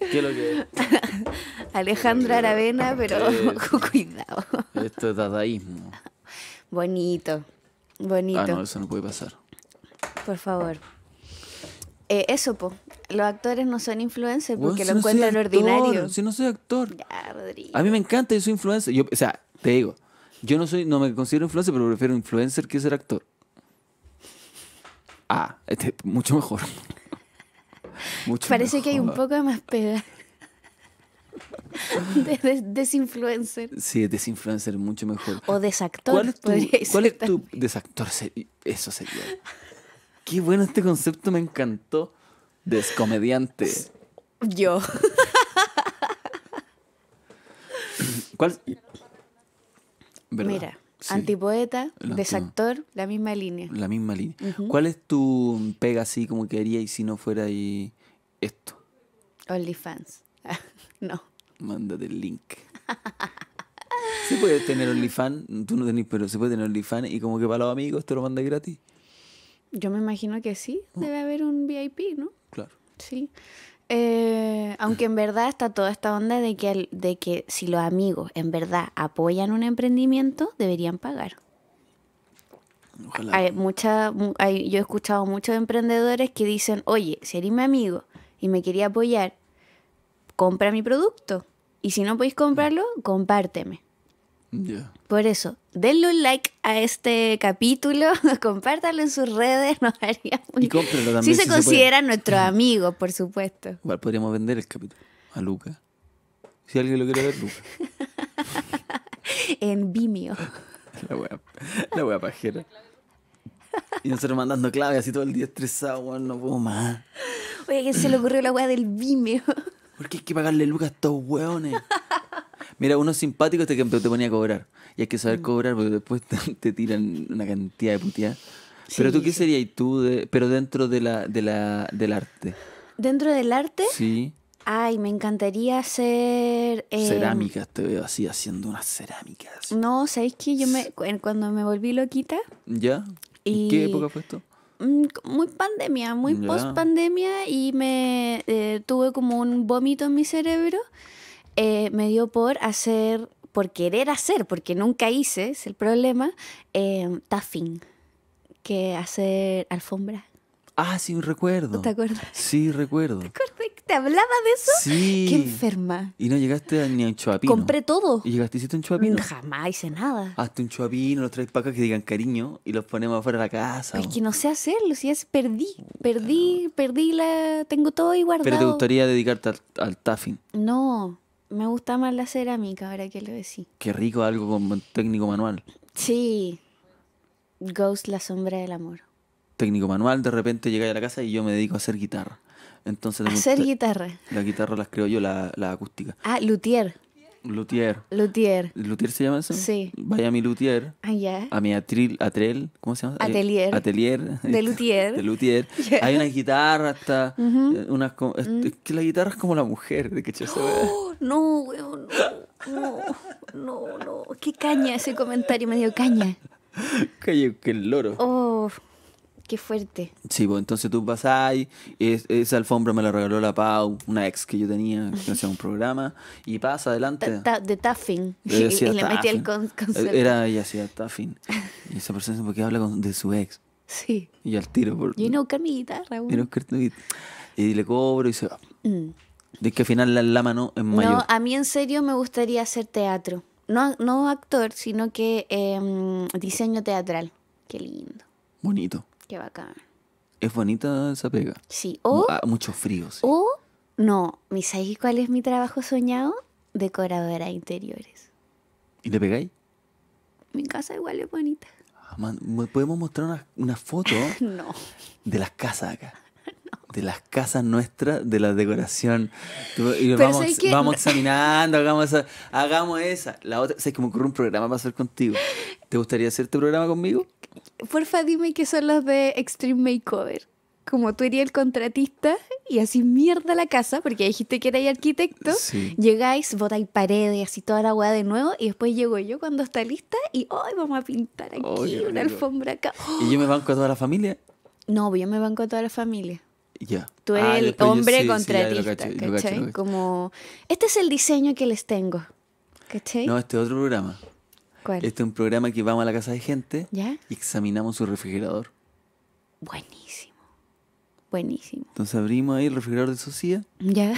¿Qué es lo que es? Alejandra Aravena, pero eh, cuidado. Esto es dadaísmo. Bonito. Ah, bonito. Ah, no, eso no puede pasar. Por favor. Eh, eso, po. Los actores no son influencers porque lo encuentran ordinario. Si no soy actor. Ya, Rodrigo. A mí me encanta, yo soy influencer. Yo, o sea, te digo, yo no soy, no me considero influencer, pero prefiero influencer que ser actor. Ah, este, mucho mejor. mucho Parece que hay un poco de más peda desinfluencer. Sí, desinfluencer, mucho mejor. O desactor. ¿Cuál es ¿cuál es tu desactor? Eso sería. Qué bueno este concepto, me encantó. Descomediante. Yo. ¿Cuál? Mira, Antipoeta, desactor, la misma línea. La misma línea. ¿Cuál es tu pega así como que haría y si no fuera ahí esto? OnlyFans. no. Mándate el link. ¿Se puede tener OnlyFans? Tú no tenés, pero ¿se puede tener OnlyFans? Y como que para los amigos te lo mandas gratis. Yo me imagino que sí. Oh. Debe haber un VIP, ¿no? Claro. Sí. Eh, aunque en verdad está toda esta onda de que, de que si los amigos en verdad apoyan un emprendimiento, deberían pagar. Hay mucha, yo he escuchado muchos emprendedores que dicen, oye, si eres mi amigo y me quería apoyar, compra mi producto. Y si no podéis comprarlo, compárteme. Por eso, denle un like a este capítulo, compártanlo en sus redes, nos haría muy... Y Si, se, considera nuestro amigo, por supuesto. Igual podríamos vender el capítulo a Luca. Si alguien lo quiere ver, Luca. en Vimeo. la wea, la pajera. Y nosotros mandando claves así todo el día estresado, weón. no puedo más. Oye, ¿qué se le ocurrió la wea del Vimeo? Porque hay que pagarle lucas a estos weones. Mira, uno simpático este que te ponía a cobrar. Y hay que saber mm. cobrar porque después te tiran una cantidad de puteadas. pero tú, ¿qué sería? ¿Y tú, pero dentro de de la, del arte? ¿Dentro del arte? Sí. Ay, me encantaría hacer... Eh, cerámicas, te veo así haciendo unas cerámicas. No, ¿sabéis que yo me... Cuando me volví loquita... ¿Ya? ¿En qué época fue esto? Mm, muy pandemia, muy post pandemia y me eh, tuve como un vómito en mi cerebro eh, me dio por hacer, por querer hacer, porque nunca hice, es el problema, eh, tuffing, que hacer alfombra. Ah, sí, recuerdo. ¿Te acuerdas? Sí, recuerdo. ¿Te hablaba de eso? Sí. Qué enferma. Y no llegaste ni a un chuapino. Compré todo. ¿Y llegaste y hiciste un chuapino? Mm, jamás hice nada. Hazte un chuapino, los tres para que digan cariño y los ponemos afuera de la casa. es que no sé hacerlo, si es perdí, perdí, perdí la... Tengo todo ahí guardado. ¿Pero te gustaría dedicarte al, tuffing? No. Me gusta más la cerámica, ahora que lo decís. Qué rico algo con técnico manual. Sí. Ghost, la sombra del amor. Técnico manual, de repente llega a la casa y yo me dedico a hacer guitarra. Entonces, hacer guitarra. La guitarra las creo yo, la, la acústica. Ah, luthier. Luthier. Luthier. ¿Luthier se llama eso? Sí. Vaya mi Luthier. Ah, ya A mi atril, atrel, ¿cómo se llama? Eh, Atelier. Atelier. De Luthier. De Luthier. Hay una guitarra hasta, eh, unas, mm. es, que la guitarra es como la mujer, de que oh, No, weón, no, no, no, Qué caña ese comentario, me dio caña. Calle, que el loro. Oh. Qué fuerte. Sí, pues entonces tú vas ahí, esa alfombra me la regaló la Pau, una ex que yo tenía, que hacía un programa, y pasa adelante. de taffing. Y, le metí el concepto. Era, ella hacía taffing. Y esa persona, porque habla de su ex. Sí. Y al tiro. yo no buscar mi guitarra. güey. Y le cobro y se va. Mm. De que al final la, lama mano es mayor. No, a mí en serio me gustaría hacer teatro. No, no actor, sino que em, diseño teatral. Qué lindo. Bonito. Qué bacán. Es bonita esa pega. Sí, o... muchos ah, mucho O, no, misais cuál es mi trabajo soñado? Decoradora de interiores. ¿Y le pegáis? Mi casa igual es bonita. Ah, ¿Podemos mostrar una, foto? no. De las casas acá de las casas nuestras, de la decoración. Y vamos, vamos, examinando, hagamos esa, hagamos esa. La otra, o es que me ocurre un programa para hacer contigo. ¿Te gustaría hacer tu este programa conmigo? Porfa, dime que son los de Extreme Makeover. Como tú eres el contratista y así mierda la casa, porque dijiste que erais arquitecto, llegáis, botáis paredes, así toda la hueá de nuevo, y después llego yo cuando está lista y hoy vamos a pintar aquí una alfombra acá. ¿Y yo me banco a toda la familia? No, pues yo me banco a toda la familia. Ya. Tú ah, eres el hombre contratista, Como, este es el diseño que les tengo, ¿cachai? No, este otro programa. Este es un programa que vamos a la casa de gente y examinamos su refrigerador. Buenísimo. Buenísimo. Entonces abrimos ahí el refrigerador de Sofía. Ya.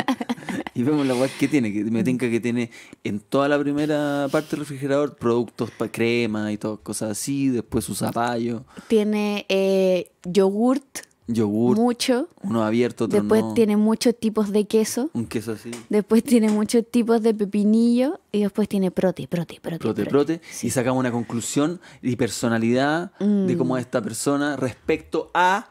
y vemos la guay que tiene. me tinca que tiene en toda la primera parte del refrigerador productos para crema y todas cosas así. Después su zapallo. Tiene eh, yogurt Yogur. Mucho. Uno abierto, Después tiene muchos tipos de queso. Un queso así. Después tiene muchos tipos de pepinillo. Y después tiene prote, prote, prote. Prote, prote. Y sacamos una conclusión y personalidad de cómo es mm. esta persona respecto a.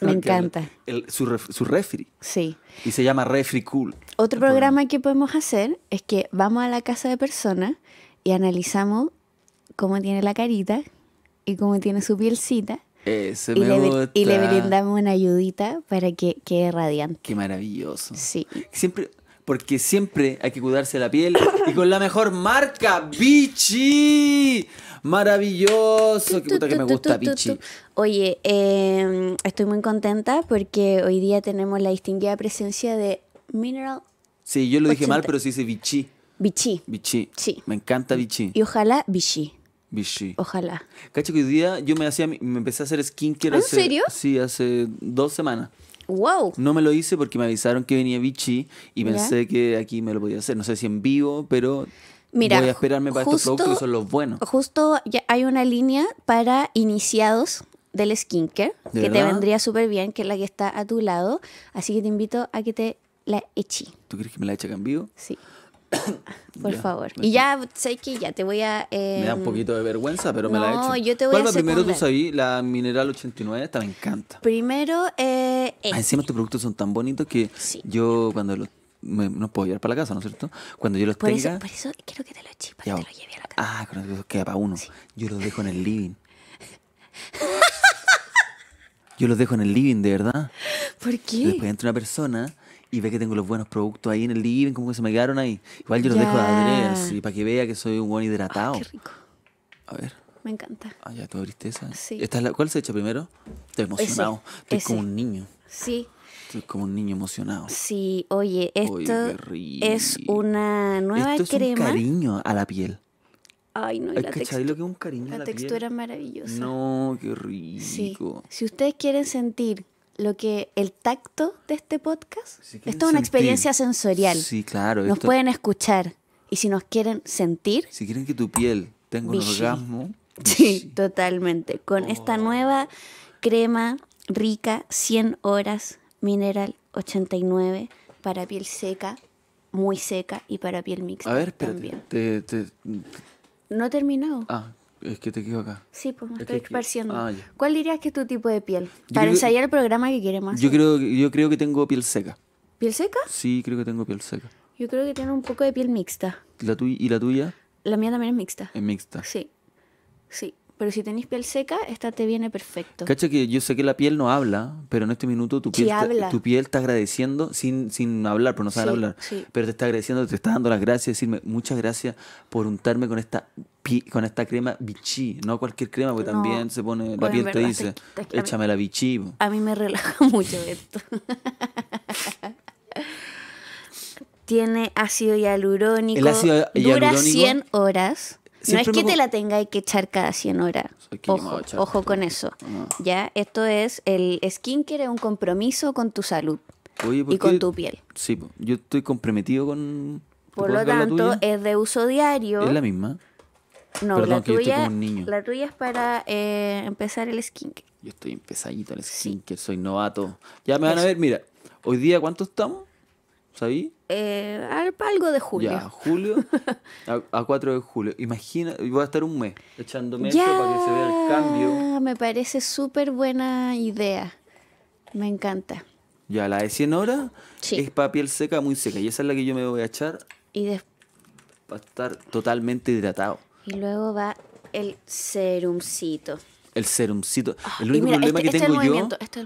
Me encanta. su, refri. Sí. Y se llama Refri Cool. Otro programa, que podemos hacer es que vamos a la casa de personas y analizamos cómo tiene la carita y cómo tiene su pielcita y, le, brindamos una ayudita para que quede radiante. Qué maravilloso. Sí. Siempre, porque siempre hay que cuidarse la piel y con la mejor marca, Vichy. Maravilloso, qué puta que me gusta, Vichy. Oye, em, estoy muy contenta porque hoy día tenemos la distinguida presencia de Mineral. Sí, yo lo dije mal, pero sí dice Vichy. Vichy. Vichy. Sí. Me encanta Vichy. Y ojalá Vichy. Vichy. Ojalá. Cacho que hoy día yo me hacía me empecé a hacer skincare ¿Ah, ¿En serio? Sí, hace dos semanas. Wow. No me lo hice porque me avisaron que venía Vichy y pensé que aquí me lo podía hacer. No sé si en vivo, pero voy a esperarme para estos productos que son los buenos. Justo hay una línea para iniciados del skincare care que te vendría súper bien, que es la que está a tu lado. Así que te invito a que te la eche. ¿Tú crees que me la eche acá en vivo? Sí. Por favor. Y ya, sé que ya te voy a. me da un em, poquito de vergüenza, pero me la he hecho. No, yo te voy ¿Cuál a. primero tú sabías? la Mineral 89? Esta me encanta. Primero. Eh, ah, este. encima estos productos son tan bonitos que yo cuando los. no puedo llevar para la casa, ¿no es cierto? Cuando yo los tenga. por eso quiero que te los chipas, te los lleve a la casa. Ah, con eso queda para uno. Yo los dejo en el living. yo los dejo en el living, de verdad. ¿Por qué? Después entra una persona y ve que tengo los buenos productos ahí en el living, como que se me quedaron ahí. Igual yo los dejo a Andrés y para que vea que soy un buen hidratado. qué rico. A ver. Me encanta. Ah, ya, tú abriste Sí. ¿Esta la, ¿Cuál se echa primero? Estoy emocionado. Estoy como un niño. Sí. Estoy como un niño emocionado. Sí, oye, esto es una nueva esto es crema. Un cariño a la piel. Ay, no, y la textura. lo que es un cariño la, la textura es maravillosa. No, qué rico. Si ustedes quieren sentir lo que el tacto de este podcast es toda una experiencia sensorial. Sí, claro. Nos pueden escuchar y si nos quieren sentir. Si quieren que tu piel tenga un orgasmo. Sí, totalmente. Con oh. esta nueva crema rica, 100 horas, mineral 89 para piel seca, muy seca y para piel mixta. A ver, También. No he terminado. Ah, es que te quedo acá. Sí, pues me estoy ah, ¿Cuál dirías que es tu tipo de piel? Para ensayar el programa que quiere más. Yo creo, yo creo que tengo piel seca. ¿Piel seca? Sí, creo que tengo piel seca. Yo creo que tengo un poco de piel mixta. ¿Y la tuya? La mía también es mixta. ¿Es mixta? Sí. Sí pero si tenéis piel seca, esta te viene perfecto. Cacha que yo sé que la piel no habla, pero en este minuto tu piel, tu piel está agradeciendo sin, sin hablar, pero no sabe hablar. Pero te está agradeciendo, te está dando las gracias, decirme muchas gracias por untarme con esta con esta crema bichí, no cualquier crema, porque también se pone, la piel te dice, échame la bichí. A mí me relaja mucho esto. Tiene ácido hialurónico, el ácido hialurónico dura 100 horas no es que te la hay que echar cada 100 horas. Ojo, ojo con eso. Ya, esto es el skincare es un compromiso con tu salud y con tu piel. Sí, yo estoy comprometido con. Por lo tanto, es de uso diario. Es la misma. No, la, tuya, la tuya es para eh, empezar el skincare. Yo estoy empezadito en el skincare, soy novato. Ya me van a ver, mira, hoy día, ¿cuánto estamos? ¿Sabí? Eh, Al algo de julio. Ya, julio a, 4 de julio. Imagina, voy a estar un mes echándome esto para que se vea el cambio. Me parece súper buena idea. Me encanta. Ya, la de 100 horas es para piel seca, muy seca. Y esa es la que yo me voy a echar. Y después. Para estar totalmente hidratado. Y luego va el serumcito el serumcito. Ah, el único problema este, que este tengo yo, este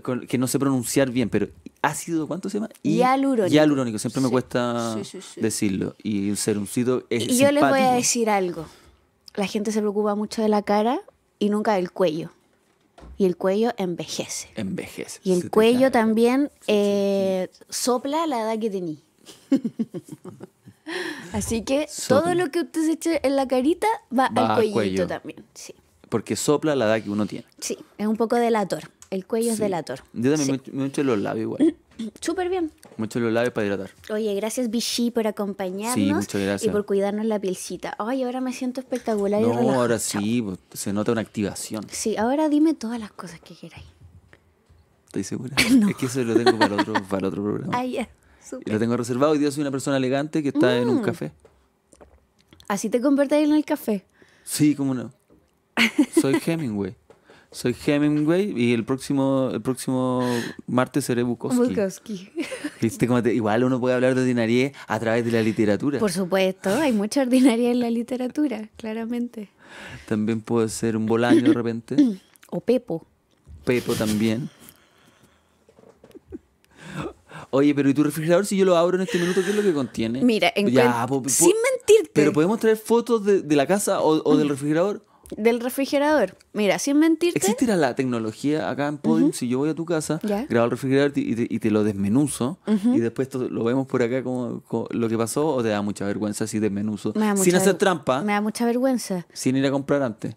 con, que no sé pronunciar bien, pero ácido, ¿cuánto se llama? Y, hialurónico. hialurónico, siempre me cuesta decirlo. Y el serumcito es... Y yo les voy a decir algo. La gente se preocupa mucho de la cara y nunca del cuello. Y el cuello envejece. Envejece. Y el cuello también eh, sopla la edad que tenía. Así que todo lo que usted se eche en la carita va, al cuellito cuello. también. Sí porque sopla la edad que uno tiene. Sí, es un poco delator. El cuello es delator. Yo también me, echo los labios igual. Súper bien. Me echo los labios para hidratar. Oye, gracias Vichy por acompañarnos. Sí, muchas gracias. Y por cuidarnos la pielcita. Ay, ahora me siento espectacular no, y ahora sí, pues, se nota una activación. Sí, ahora dime todas las cosas que quieras. Estoy segura. no. Es que eso lo tengo para otro, para otro programa. Ah, Y lo tengo reservado. y día soy una persona elegante que está en un mm. café. ¿Así te conviertes en el café? Sí, cómo no. Soy Hemingway. Soy Hemingway y el próximo, el próximo martes seré Bukowski. Bukowski. ¿Viste igual uno puede hablar de ordinarie a través de la literatura. Por supuesto, hay mucha ordinaria en la literatura, claramente. También puede ser un Bolaño de repente. o Pepo. Pepo también. Oye, pero ¿y tu refrigerador si yo lo abro en este minuto, qué es lo que contiene? Mira, sin mentirte. Pero podemos traer fotos de, la casa o del refrigerador del refrigerador. Mira, sin mentirte. Existirá la tecnología acá en Podium Si yo voy a tu casa, grabo el refrigerador y te, lo desmenuzo. Y después lo vemos por acá como, lo que pasó. ¿O te da mucha vergüenza si desmenuzo? sin hacer trampa. Me da mucha vergüenza. Sin ir a comprar antes.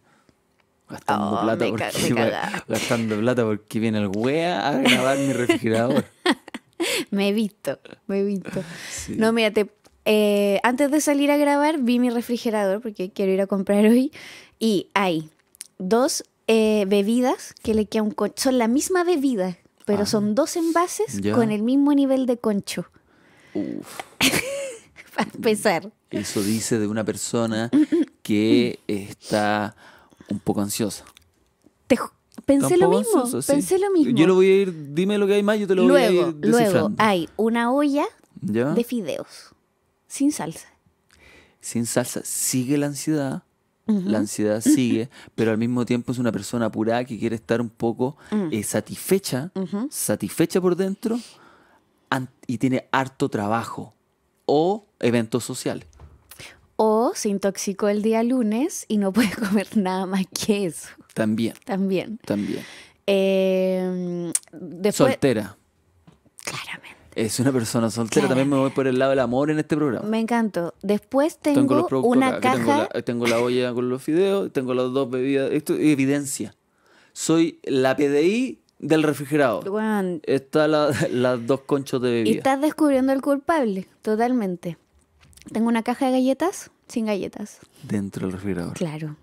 Gastando, oh, plata, porque, gastando plata porque viene el wea a grabar mi refrigerador. me he visto, me he visto. No, mira, te, eh, antes de salir a grabar vi mi refrigerador porque quiero ir a comprar hoy y hay dos eh, bebidas que le quedan un Son la misma bebida, pero son ah. dos envases con el mismo nivel de concho. Uf. Para empezar. Eso dice de una persona que está un poco ansiosa. Pensé lo mismo, lo mismo. Yo lo voy a ir, dime lo que hay más, yo te lo voy a ir Luego, hay una olla de fideos sin salsa. Sin salsa sigue la ansiedad, La ansiedad sigue, pero al mismo tiempo es una persona apurada que quiere estar un poco eh, satisfecha, satisfecha por dentro y tiene harto trabajo o eventos sociales. O se intoxicó el día lunes y no puede comer nada más que eso. También. También. También. Em, Soltera. Claramente. Es una persona soltera, también me voy por el lado del amor en este programa. Me encantó. Después tengo, una caja. Tengo la, olla con los fideos, tengo las dos bebidas. Esto es evidencia. Soy la PDI del refrigerador. Están Está las dos conchos de bebida. Y estás descubriendo el culpable, totalmente. Tengo una caja de galletas sin galletas. Dentro del refrigerador. Claro.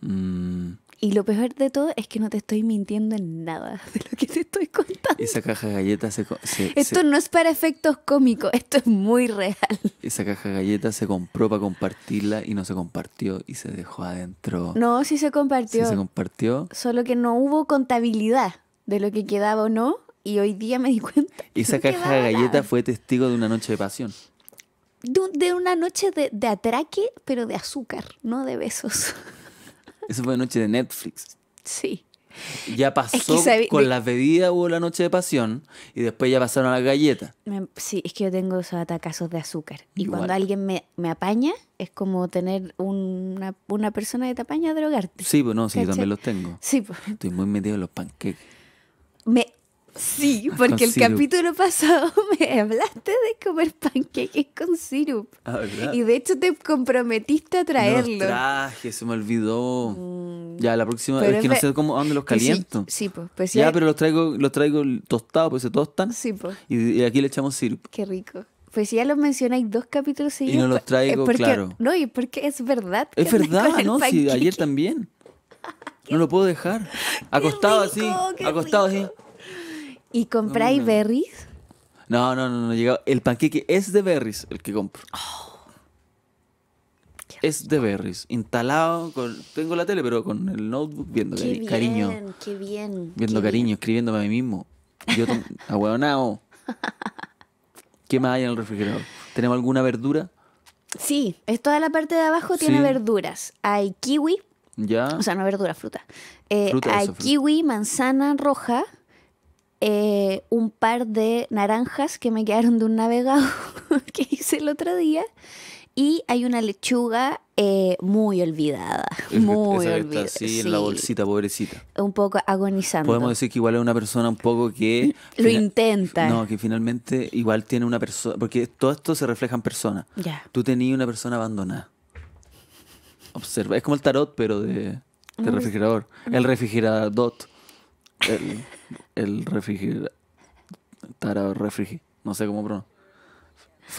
Mmm... Y lo peor de todo es que no te estoy mintiendo en nada de lo que te estoy contando. Esa caja de galletas se, Esto no es para efectos cómicos, esto es muy real. Esa caja de galletas se compró para compartirla y no se compartió y se dejó adentro. No, sí se compartió. Sí se compartió. Solo que no hubo contabilidad de lo que quedaba o no y hoy día me di cuenta. Esa caja de galletas fue testigo de una noche de pasión. De, una noche de atraque, pero de azúcar, no de besos. Esa fue noche de Netflix. Sí. Ya pasó con las bebidas hubo la noche de pasión y después ya pasaron a las galletas. Em, sí, es que yo tengo esos atacazos de azúcar. Y cuando alguien me, apaña, es como tener una, persona que te apaña a drogarte. Sí, pues no, sí, yo también los tengo. Sí, pues. Estoy muy metido en los panqueques. Me Sí, ah, porque el capítulo pasado me hablaste de comer panqueques con syrup. Ah, Y de hecho te comprometiste a traerlo. No traje, se me olvidó. Mm. Ya, la próxima pero es que no sé cómo, dónde los caliento. Sí, pues. pues ya, pero los traigo, los traigo tostados, pues se tostan. Sí, pues. Y, aquí le echamos syrup. Qué rico. Pues ya lo mencionáis dos capítulos Y no los traigo, eh, claro. No, y porque es verdad. es verdad, ¿no? Sí, ayer también. no lo puedo dejar. Acostado así, acostado así. ¿Y compráis no, no, berries? No, no, no, no El panqueque es de berries el que compro. Oh. Es de berries, instalado con, tengo la tele, pero con el notebook viendo cariño. Qué Viendo cariño, escribiéndome a mí mismo. Yo ahueonao. ¿Qué más hay en el refrigerador? ¿Tenemos alguna verdura? Sí, es toda la parte de abajo tiene verduras. Hay kiwi. Ya. O sea, no verdura, fruta. Eh, fruta hay kiwi, manzana roja. Eh, un par de naranjas que me quedaron de un navegado que hice el otro día. Y hay una lechuga eh, muy olvidada. Muy olvidada. sí. en la bolsita, pobrecita. Un poco agonizando. Podemos decir que igual es una persona un poco que. Lo intenta. No, que finalmente igual tiene una persona. Porque todo esto se refleja en persona ya Tú tenías una persona abandonada. Observa. Es como el tarot, pero de, de mm. refrigerador. El refrigerador. El, refrigerador. No sé cómo pronunciar.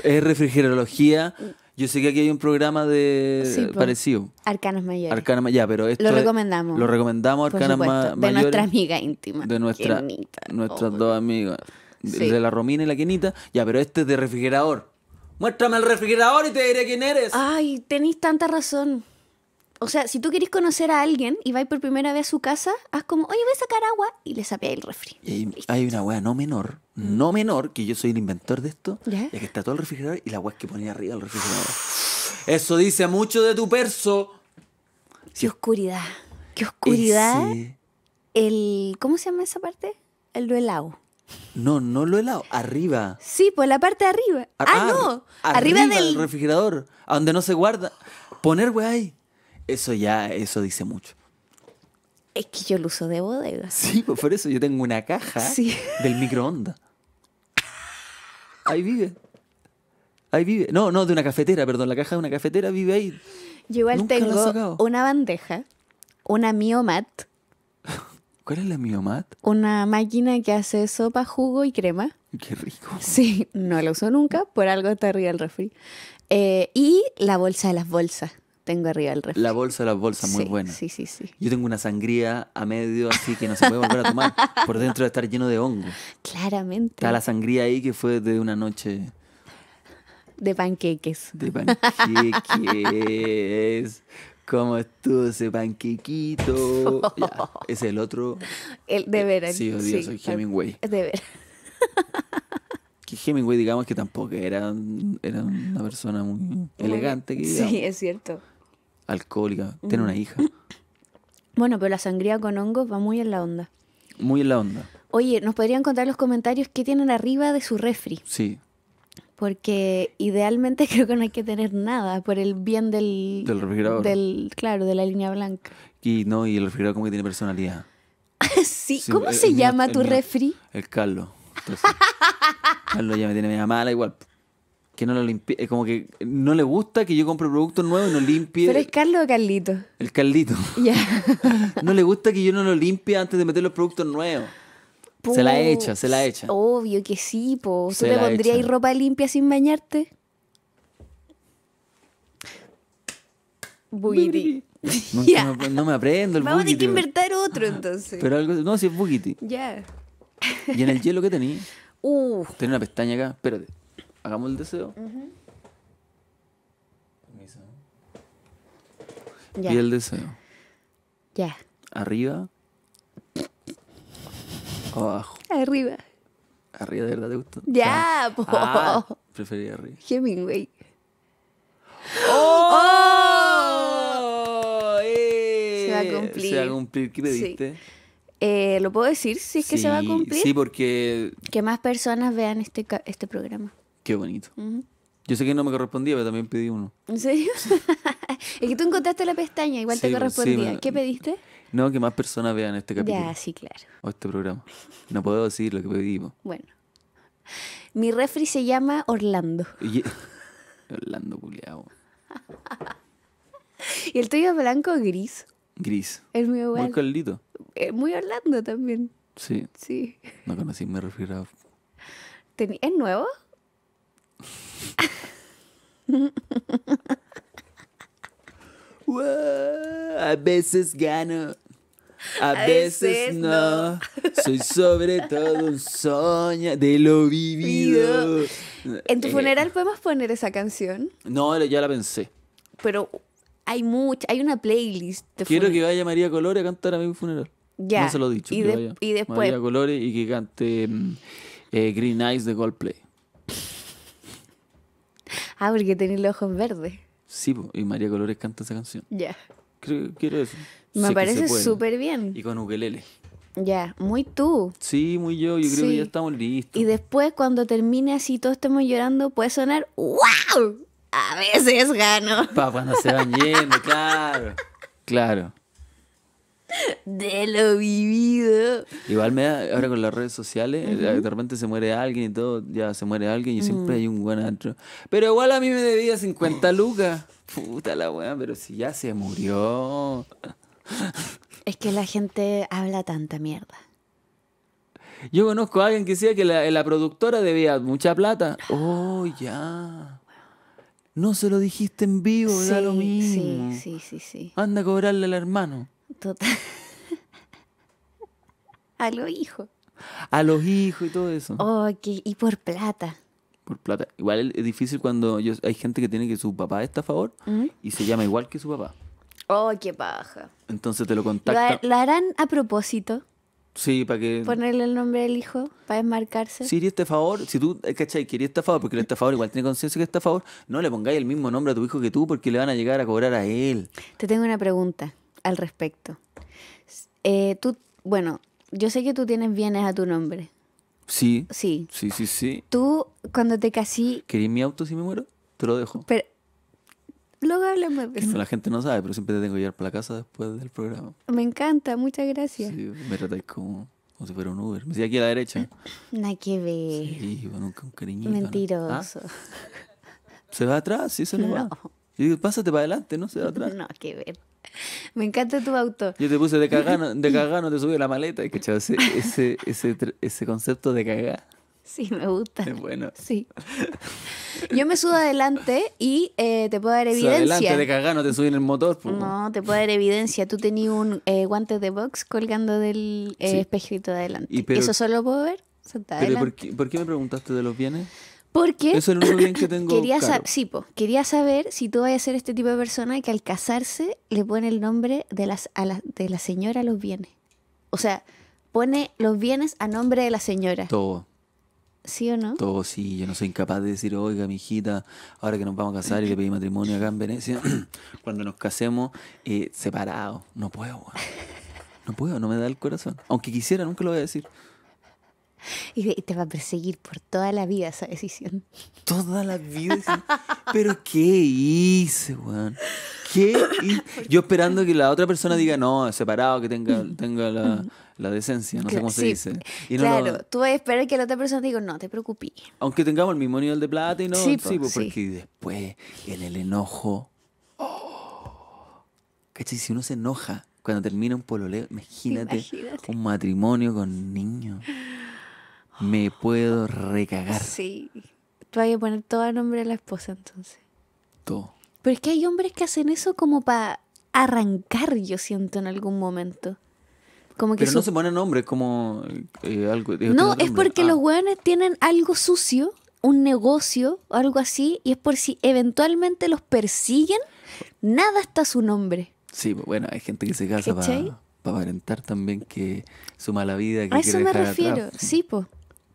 Es refrigerología. Yo sé que aquí hay un programa de parecido. Arcanas mayores. pero esto lo recomendamos. lo recomendamos mayores. De nuestra amiga íntima. De nuestra, nuestras dos amigas. De la Romina y la Quinita Ya, pero este es de refrigerador. Muéstrame el refrigerador y te diré quién eres. Ay, tenéis tanta razón o sea, si tú querés conocer a alguien y vais por primera vez a su casa, haz como, oye, voy a sacar agua y le sapea el refri. Y hay, una weá no menor, mm. no menor, que yo soy el inventor de esto, ¿Ya? que está todo el refrigerador y la es que ponía arriba el refrigerador. Eso dice mucho de tu perso. Qué oscuridad. Qué oscuridad. El. ¿Cómo se llama esa parte? El lo helado. No, no lo helado, arriba. Sí, pues la parte de arriba. Ah, ah, no. Arriba, del... refrigerador, a donde no se guarda. Poner wea ahí eso ya, eso dice mucho. Es que yo lo uso de bodega. Sí, pues, por eso yo tengo una caja del microondas. Ahí vive. Ahí vive. No, no, de una cafetera, perdón. La caja de una cafetera vive ahí. Yo igual tengo una bandeja, una miomat. ¿Cuál es la miomat? Una máquina que hace sopa, jugo y crema. Qué rico. Sí, no la uso nunca, por algo está arriba el refri. Eh, y la bolsa de las bolsas tengo arriba del La bolsa, la bolsa, muy buena. Sí, sí, sí. Yo tengo una sangría a medio así que no se puede volver a tomar. Por dentro de estar lleno de hongo. Claramente. Está la sangría ahí que fue de una noche. De panqueques. De panqueques. ¿Cómo estuvo ese panquequito? es el otro. El de eh, veras. Sí, odio soy Hemingway. De veras. que Hemingway, digamos que tampoco era, era una persona muy elegante. sí, es cierto alcohólica, tiene una mm. hija. Bueno, pero la sangría con hongos va muy en la onda. Muy en la onda. Oye, ¿nos podrían contar los comentarios que tienen arriba de su refri? Sí. Porque idealmente creo que no hay que tener nada por el bien del... Del refrigerador. claro, de la línea blanca. Y no, y el refrigerador como que tiene personalidad. sí. ¿cómo se llama tu refri? el Carlos. Carlos ya me tiene media mala igual que no lo limpie, eh, como que no le gusta que yo compre productos nuevos y no limpie. ¿Pero es Carlos o Carlito? El Carlito. Ya. no le gusta que yo no lo limpie antes de meter los productos nuevos. se la echa, se la echa. Obvio que sí, po. ¿Tú le pondrías ropa limpia sin bañarte? Bugiti. No, me aprendo el Vamos a tener que inventar otro entonces. Pero algo, no, si es Bugiti. Ya. ¿Y en el hielo que tenía? Uh. Tenía una pestaña acá, espérate. Hagamos el deseo. Y el deseo. Ya. Arriba. Abajo. Arriba. Arriba, ¿de verdad te gustó? Ya, po. Ah, prefería arriba. Hemingway. ¡Oh! oh ¡Eh! Se va a cumplir. Se va a cumplir. ¿Qué pediste? Eh, ¿Lo puedo decir si es que se va a cumplir? Sí, porque... Que más personas vean este, este programa. Qué bonito. Yo sé que no me correspondía, pero también pedí uno. ¿En serio? es que tú encontraste la pestaña, igual te pues, correspondía. ¿Qué pediste? No, que más personas vean este capítulo. Ya, sí, claro. O este programa. No puedo decir lo que pedimos. Bueno. Mi refri se llama Orlando. Orlando culeado. ¿Y el tuyo es blanco o gris? Gris. Es muy bueno. Muy caldito. Es eh, muy Orlando también. Sí. Sí. No conocí mi refrigerador. ¿Es nuevo? a veces gano, a, veces, no. Soy sobre todo un sueño de lo vivido. ¿En tu eh, funeral podemos poner esa canción? No, ya la pensé. Pero hay mucha, hay una playlist. Quiero que vaya María Colores a cantar a mi funeral. Ya. se lo he dicho. Y, después. María Colores y que cante mm, eh, Green Eyes de Coldplay. Ah, porque tenés los ojos verdes. Sí, y María Colores canta esa canción. Ya. Creo, quiero eso. Me parece súper bien. Y con ukelele. Ya, muy tú. Sí, muy yo, yo creo que ya estamos listos. Y después, cuando termine así todos estemos llorando, puede sonar ¡Wow! A veces gano. Papá, cuando se van yendo, claro. Claro. De lo vivido. Igual me da, ahora con las redes sociales, eh, de repente se muere alguien y todo, ya se muere alguien y siempre mm. hay un buen antro. Pero igual a mí me debía 50 lucas. Puta la weá, pero si ya se murió. Es que la gente habla tanta mierda. Yo conozco a alguien que decía que la, productora debía mucha plata. Oh, ya. No se lo dijiste en vivo, era lo mismo. sí, sí, sí. Anda a cobrarle al hermano. Total. A los hijos. A los hijos y todo eso. Oh, y por plata. Por plata. Igual es difícil cuando hay gente que tiene que su papá está a favor ¿Mm? y se llama igual que su papá. Oh, qué paja. Entonces te lo contactan. ¿La harán a propósito? Sí, para que. Ponerle el nombre del hijo, para desmarcarse. Si este favor, si tú, eh, ¿cachai? Querías este a favor, porque el este favor igual tiene conciencia que está a favor, no le pongáis el mismo nombre a tu hijo que tú, porque le van a llegar a cobrar a él. Te tengo una pregunta al respecto. Eh, tú, bueno, yo sé que tú tienes bienes a tu nombre. Sí. Sí. Sí, sí, Tú, cuando te casí... ¿Querías mi auto si me muero? Te lo dejo. Pero... Luego hablamos de eso. La gente no sabe, pero siempre te tengo que llevar para la casa después del programa. Me encanta, muchas gracias. Sí, me tratáis como, como si fuera un Uber. Me decía aquí a la derecha. Nada que ver. Sí, bueno, con Mentiroso. ¿Ah? Se va atrás, sí, se lo va. Y pásate para adelante, no se va atrás. No, que ver. Me encanta tu auto. Yo te puse de cagano, de cagano te subí la maleta, Ese, ese, ese, concepto de cagá. Sí, me gusta. Es bueno. Sí. Yo me subo adelante y eh, te puedo dar evidencia. adelante de cagá no te subí en el motor. Pues, no, te puedo dar evidencia. Tú tenías un eh, guante de box colgando del eh, espejito de adelante. ¿Y ¿Eso solo puedo ver? ¿por qué me preguntaste de los bienes? Porque quería, quería saber si tú vas a ser este tipo de persona que al casarse le pone el nombre de, las, la, de la señora a los bienes. O sea, pone los bienes a nombre de la señora. Todo. ¿Sí o no? Todo, sí. Yo no soy incapaz de decir, oiga, mi hijita, ahora que nos vamos a casar y le pedí matrimonio acá en Venecia, cuando nos casemos, eh, separados. No puedo, No puedo, no me da el corazón. Aunque quisiera, nunca lo voy a decir. Y te va a perseguir por toda la vida esa decisión. Toda la vida. Pero ¿qué hice, weón? ¿Qué hice? Yo esperando que la otra persona diga, no, separado, que tenga, tenga la, decencia, no sé cómo se dice. claro, tú vas a esperar que la otra persona diga, no, te preocupes. Aunque tengamos el mismo nivel de plata y no, sí, sí pues, porque después en el enojo... Oh, si uno se enoja cuando termina un pololeo, imagínate, imagínate. un matrimonio con niños me puedo recagar. Sí. Tú vas a poner todo a nombre de la esposa entonces. Todo. Pero es que hay hombres que hacen eso como para arrancar, yo siento, en algún momento. Como que Pero no se ponen nombres, como eh, algo. no, es porque ah. los hueones tienen algo sucio, un negocio o algo así, y es por si eventualmente los persiguen, nada está su nombre. Sí, pues, bueno, hay gente que se casa para, para aparentar también que su mala vida. Que a eso me refiero, sí, pues.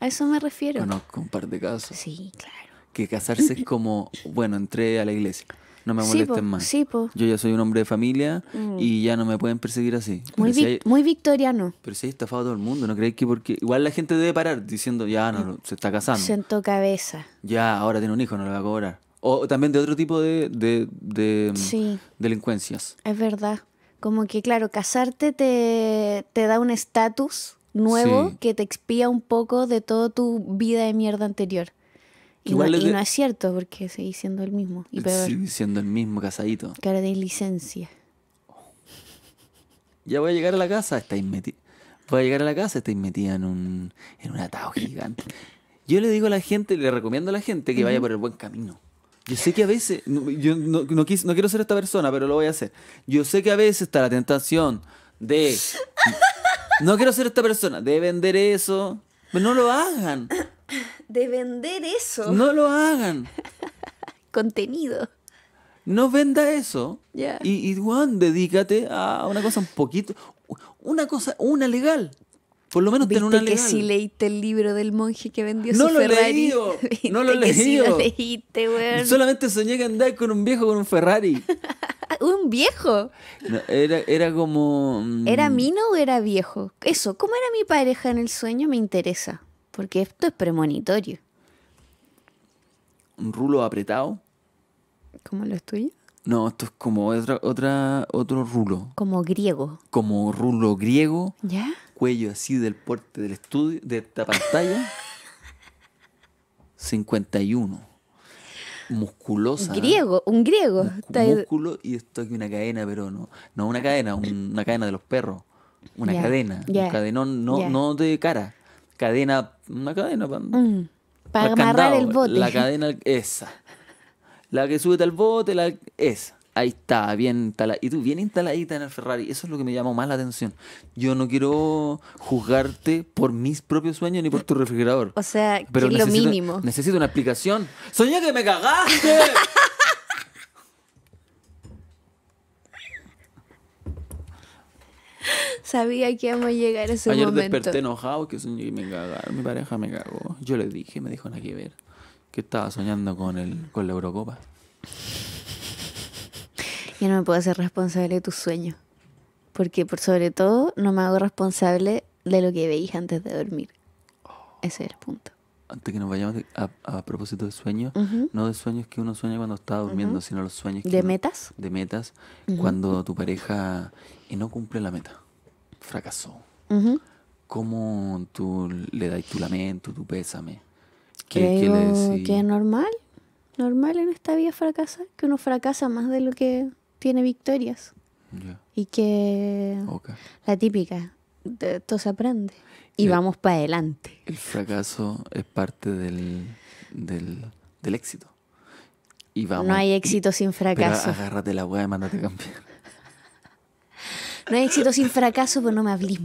A eso me refiero. Conozco un par de casos. Sí, claro. Que casarse es como, bueno, entré a la iglesia. No me molesten más. Sí, po. Yo ya soy un hombre de familia mm. y ya no me pueden perseguir así. Muy, victoriano. Pero si hay estafado a todo el mundo, ¿no creéis que porque. Igual la gente debe parar diciendo, ya no, se está casando. Sentó cabeza. Ya, ahora tiene un hijo, no le va a cobrar. O también de otro tipo de, mm, delincuencias. Es verdad. Como que, claro, casarte te, te da un estatus nuevo que te expía un poco de toda tu vida de mierda anterior. Y, Igual no, es cierto, porque seguís siendo el mismo. Y siendo el mismo, casadito. Cara de licencia. Oh. Ya voy a llegar a la casa, estáis metidos. Voy a llegar a la casa, estáis metida en un, en un gigante. Yo le digo a la gente, le recomiendo a la gente que vaya por el buen camino. Yo sé que a veces, yo no, no quiero ser esta persona, pero lo voy a hacer. Yo sé que a veces está la tentación de no quiero ser esta persona de vender eso. no lo hagan. De vender eso. No lo hagan. Contenido. No venda eso. Y, Juan, dedícate a una cosa un poquito. Una cosa, una legal. Por lo menos tener una que si leíste el libro del monje que vendió no lo Ferrari? Leído, no lo leí. No lo leíste, Solamente soñé que andar con un viejo con un Ferrari. Ah, un viejo. era, como... Mm, ¿Era mino o era viejo? Eso, como era mi pareja en el sueño? Me interesa, porque esto es premonitorio. ¿Un rulo apretado? como lo es No, esto es como otra, otra, otro rulo. Como griego. Como rulo griego. ¿Ya? Cuello así del porte del estudio, de esta pantalla. 51. musculosa. Griego, un griego. Un músculo y esto aquí una cadena, pero no, no una cadena, una cadena de los perros. Una cadena, un cadenón, no, no de cara, cadena, una cadena para, mm, para, amarrar el bote. La cadena, esa. La que sube al bote, la, esa ahí está, bien instalada Y tú, bien instaladita en el Ferrari. Eso es lo que me llamó más la atención. Yo no quiero juzgarte por mis propios sueños ni por tu refrigerador. O sea, necesito, lo mínimo. Necesito una explicación. ¡Soñé que me cagaste! Sabía que íbamos a llegar a ese momento. Ayer desperté enojado que soñé que me cagaron. Mi pareja me cagó. Yo le dije, me dijo nada que ver, que estaba soñando con, el, con la Eurocopa que no me puedo hacer responsable de tus sueños. Porque por sobre todo no me hago responsable de lo que veis antes de dormir. Ese es el punto. Antes que nos vayamos a, propósito de sueños, no de sueños que uno sueña cuando está durmiendo, sino los sueños que ¿De metas? De metas, cuando tu pareja y eh, no cumple la meta, fracasó. ¿Cómo tú le das tu lamento, tu pésame? ¿Qué, ¿qué le Que es normal, normal en esta vida fracasar, que uno fracasa más de lo que tiene victorias. Y que la típica, de esto se aprende y vamos para adelante. El fracaso es parte del, del, éxito. Y vamos, no hay éxito sin fracaso. agárrate la y mándate cambiar. No hay éxito sin fracaso, pero no me hablís.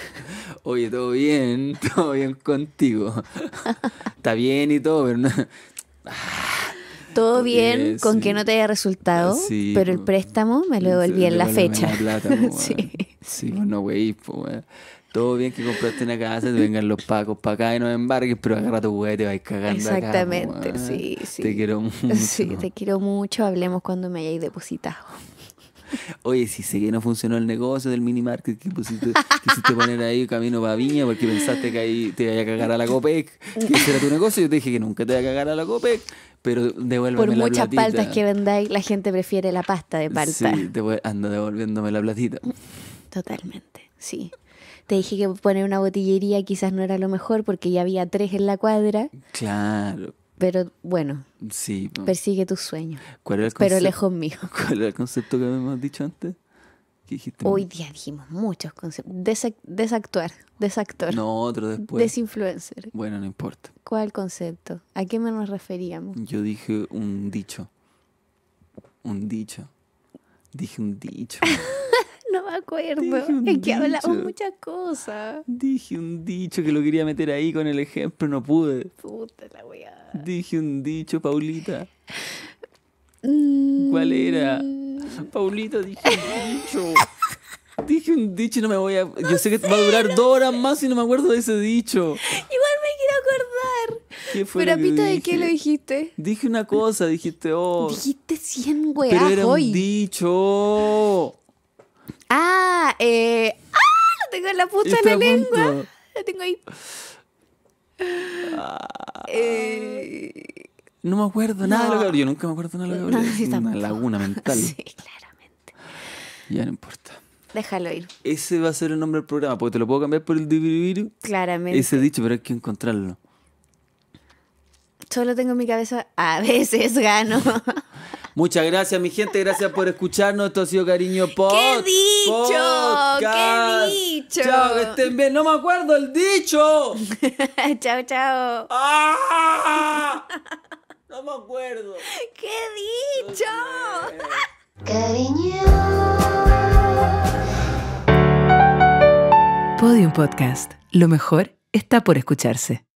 Oye, todo bien, todo bien contigo. Está bien y todo, pero no. Ah, todo bien, con que no te haya resultado, pero el préstamo me lo devolví en la fecha. sí. sí, pues no, güey, todo bien que compraste una casa, te vengan los pacos para acá y no embargues, pero agarra tu güey y te vais cagando. Exactamente, sí, sí. Te quiero mucho. Sí, te quiero mucho. Hablemos cuando me hayáis depositado. Oye, si sé que no funcionó el negocio del mini market que pusiste, quisiste poner ahí camino para Viña porque pensaste que ahí te iba a cagar a la Copec, que ese era tu negocio. Yo te dije que nunca te iba a cagar a la Copec, pero devuélveme Por muchas paltas que vendáis, la gente prefiere la pasta de palta. Sí, anda devolviéndome la platita. Totalmente, sí. Te dije que poner una botillería quizás no era lo mejor porque ya había tres en la cuadra. Claro. Pero bueno, persigue tus sueños. pero lejos mío. ¿Cuál era el concepto que habíamos dicho antes? Hoy día dijimos muchos conceptos. desactuar, desactor. No, otro después. Desinfluencer. Bueno, no importa. ¿Cuál concepto? ¿A qué nos referíamos? Yo dije un dicho. Un dicho. Dije un dicho. No me acuerdo. Es que hablamos muchas cosas. Dije un dicho que lo quería meter ahí con el ejemplo, no pude. Puta la weá. Dije un dicho, Paulita. Mm. ¿Cuál era? Paulita, dije un dicho. dije un dicho y no me voy a. Yo sé que va a durar dos horas más y no me acuerdo de ese dicho. Igual me quiero acordar. Pero a pito de qué lo dijiste. Dije una cosa, dijiste, oh. Dijiste 100 weá. Pero era un dicho. Ah, eh. ¡Ah! Lo tengo en la puta de la lengua. Lo tengo ahí. Ah. Eh, no me acuerdo nada de lo que Yo nunca me acuerdo nada de lo que No, sí, Una laguna mental. sí, claramente. Ya no importa. Déjalo ir. Ese va a ser el nombre del programa, porque te lo puedo cambiar por el dividido. Claramente. Ese dicho, pero hay que encontrarlo. Solo tengo en mi cabeza, a veces gano. Muchas gracias, mi gente. Gracias por escucharnos. Esto ha sido Cariño Pod. ¡Qué dicho! ¡Qué dicho! Chao, que estén bien. No me acuerdo el dicho. chao, chao. Ah. No me acuerdo. ¡Qué dicho! Cariño. Podium Podcast. Lo mejor está por escucharse.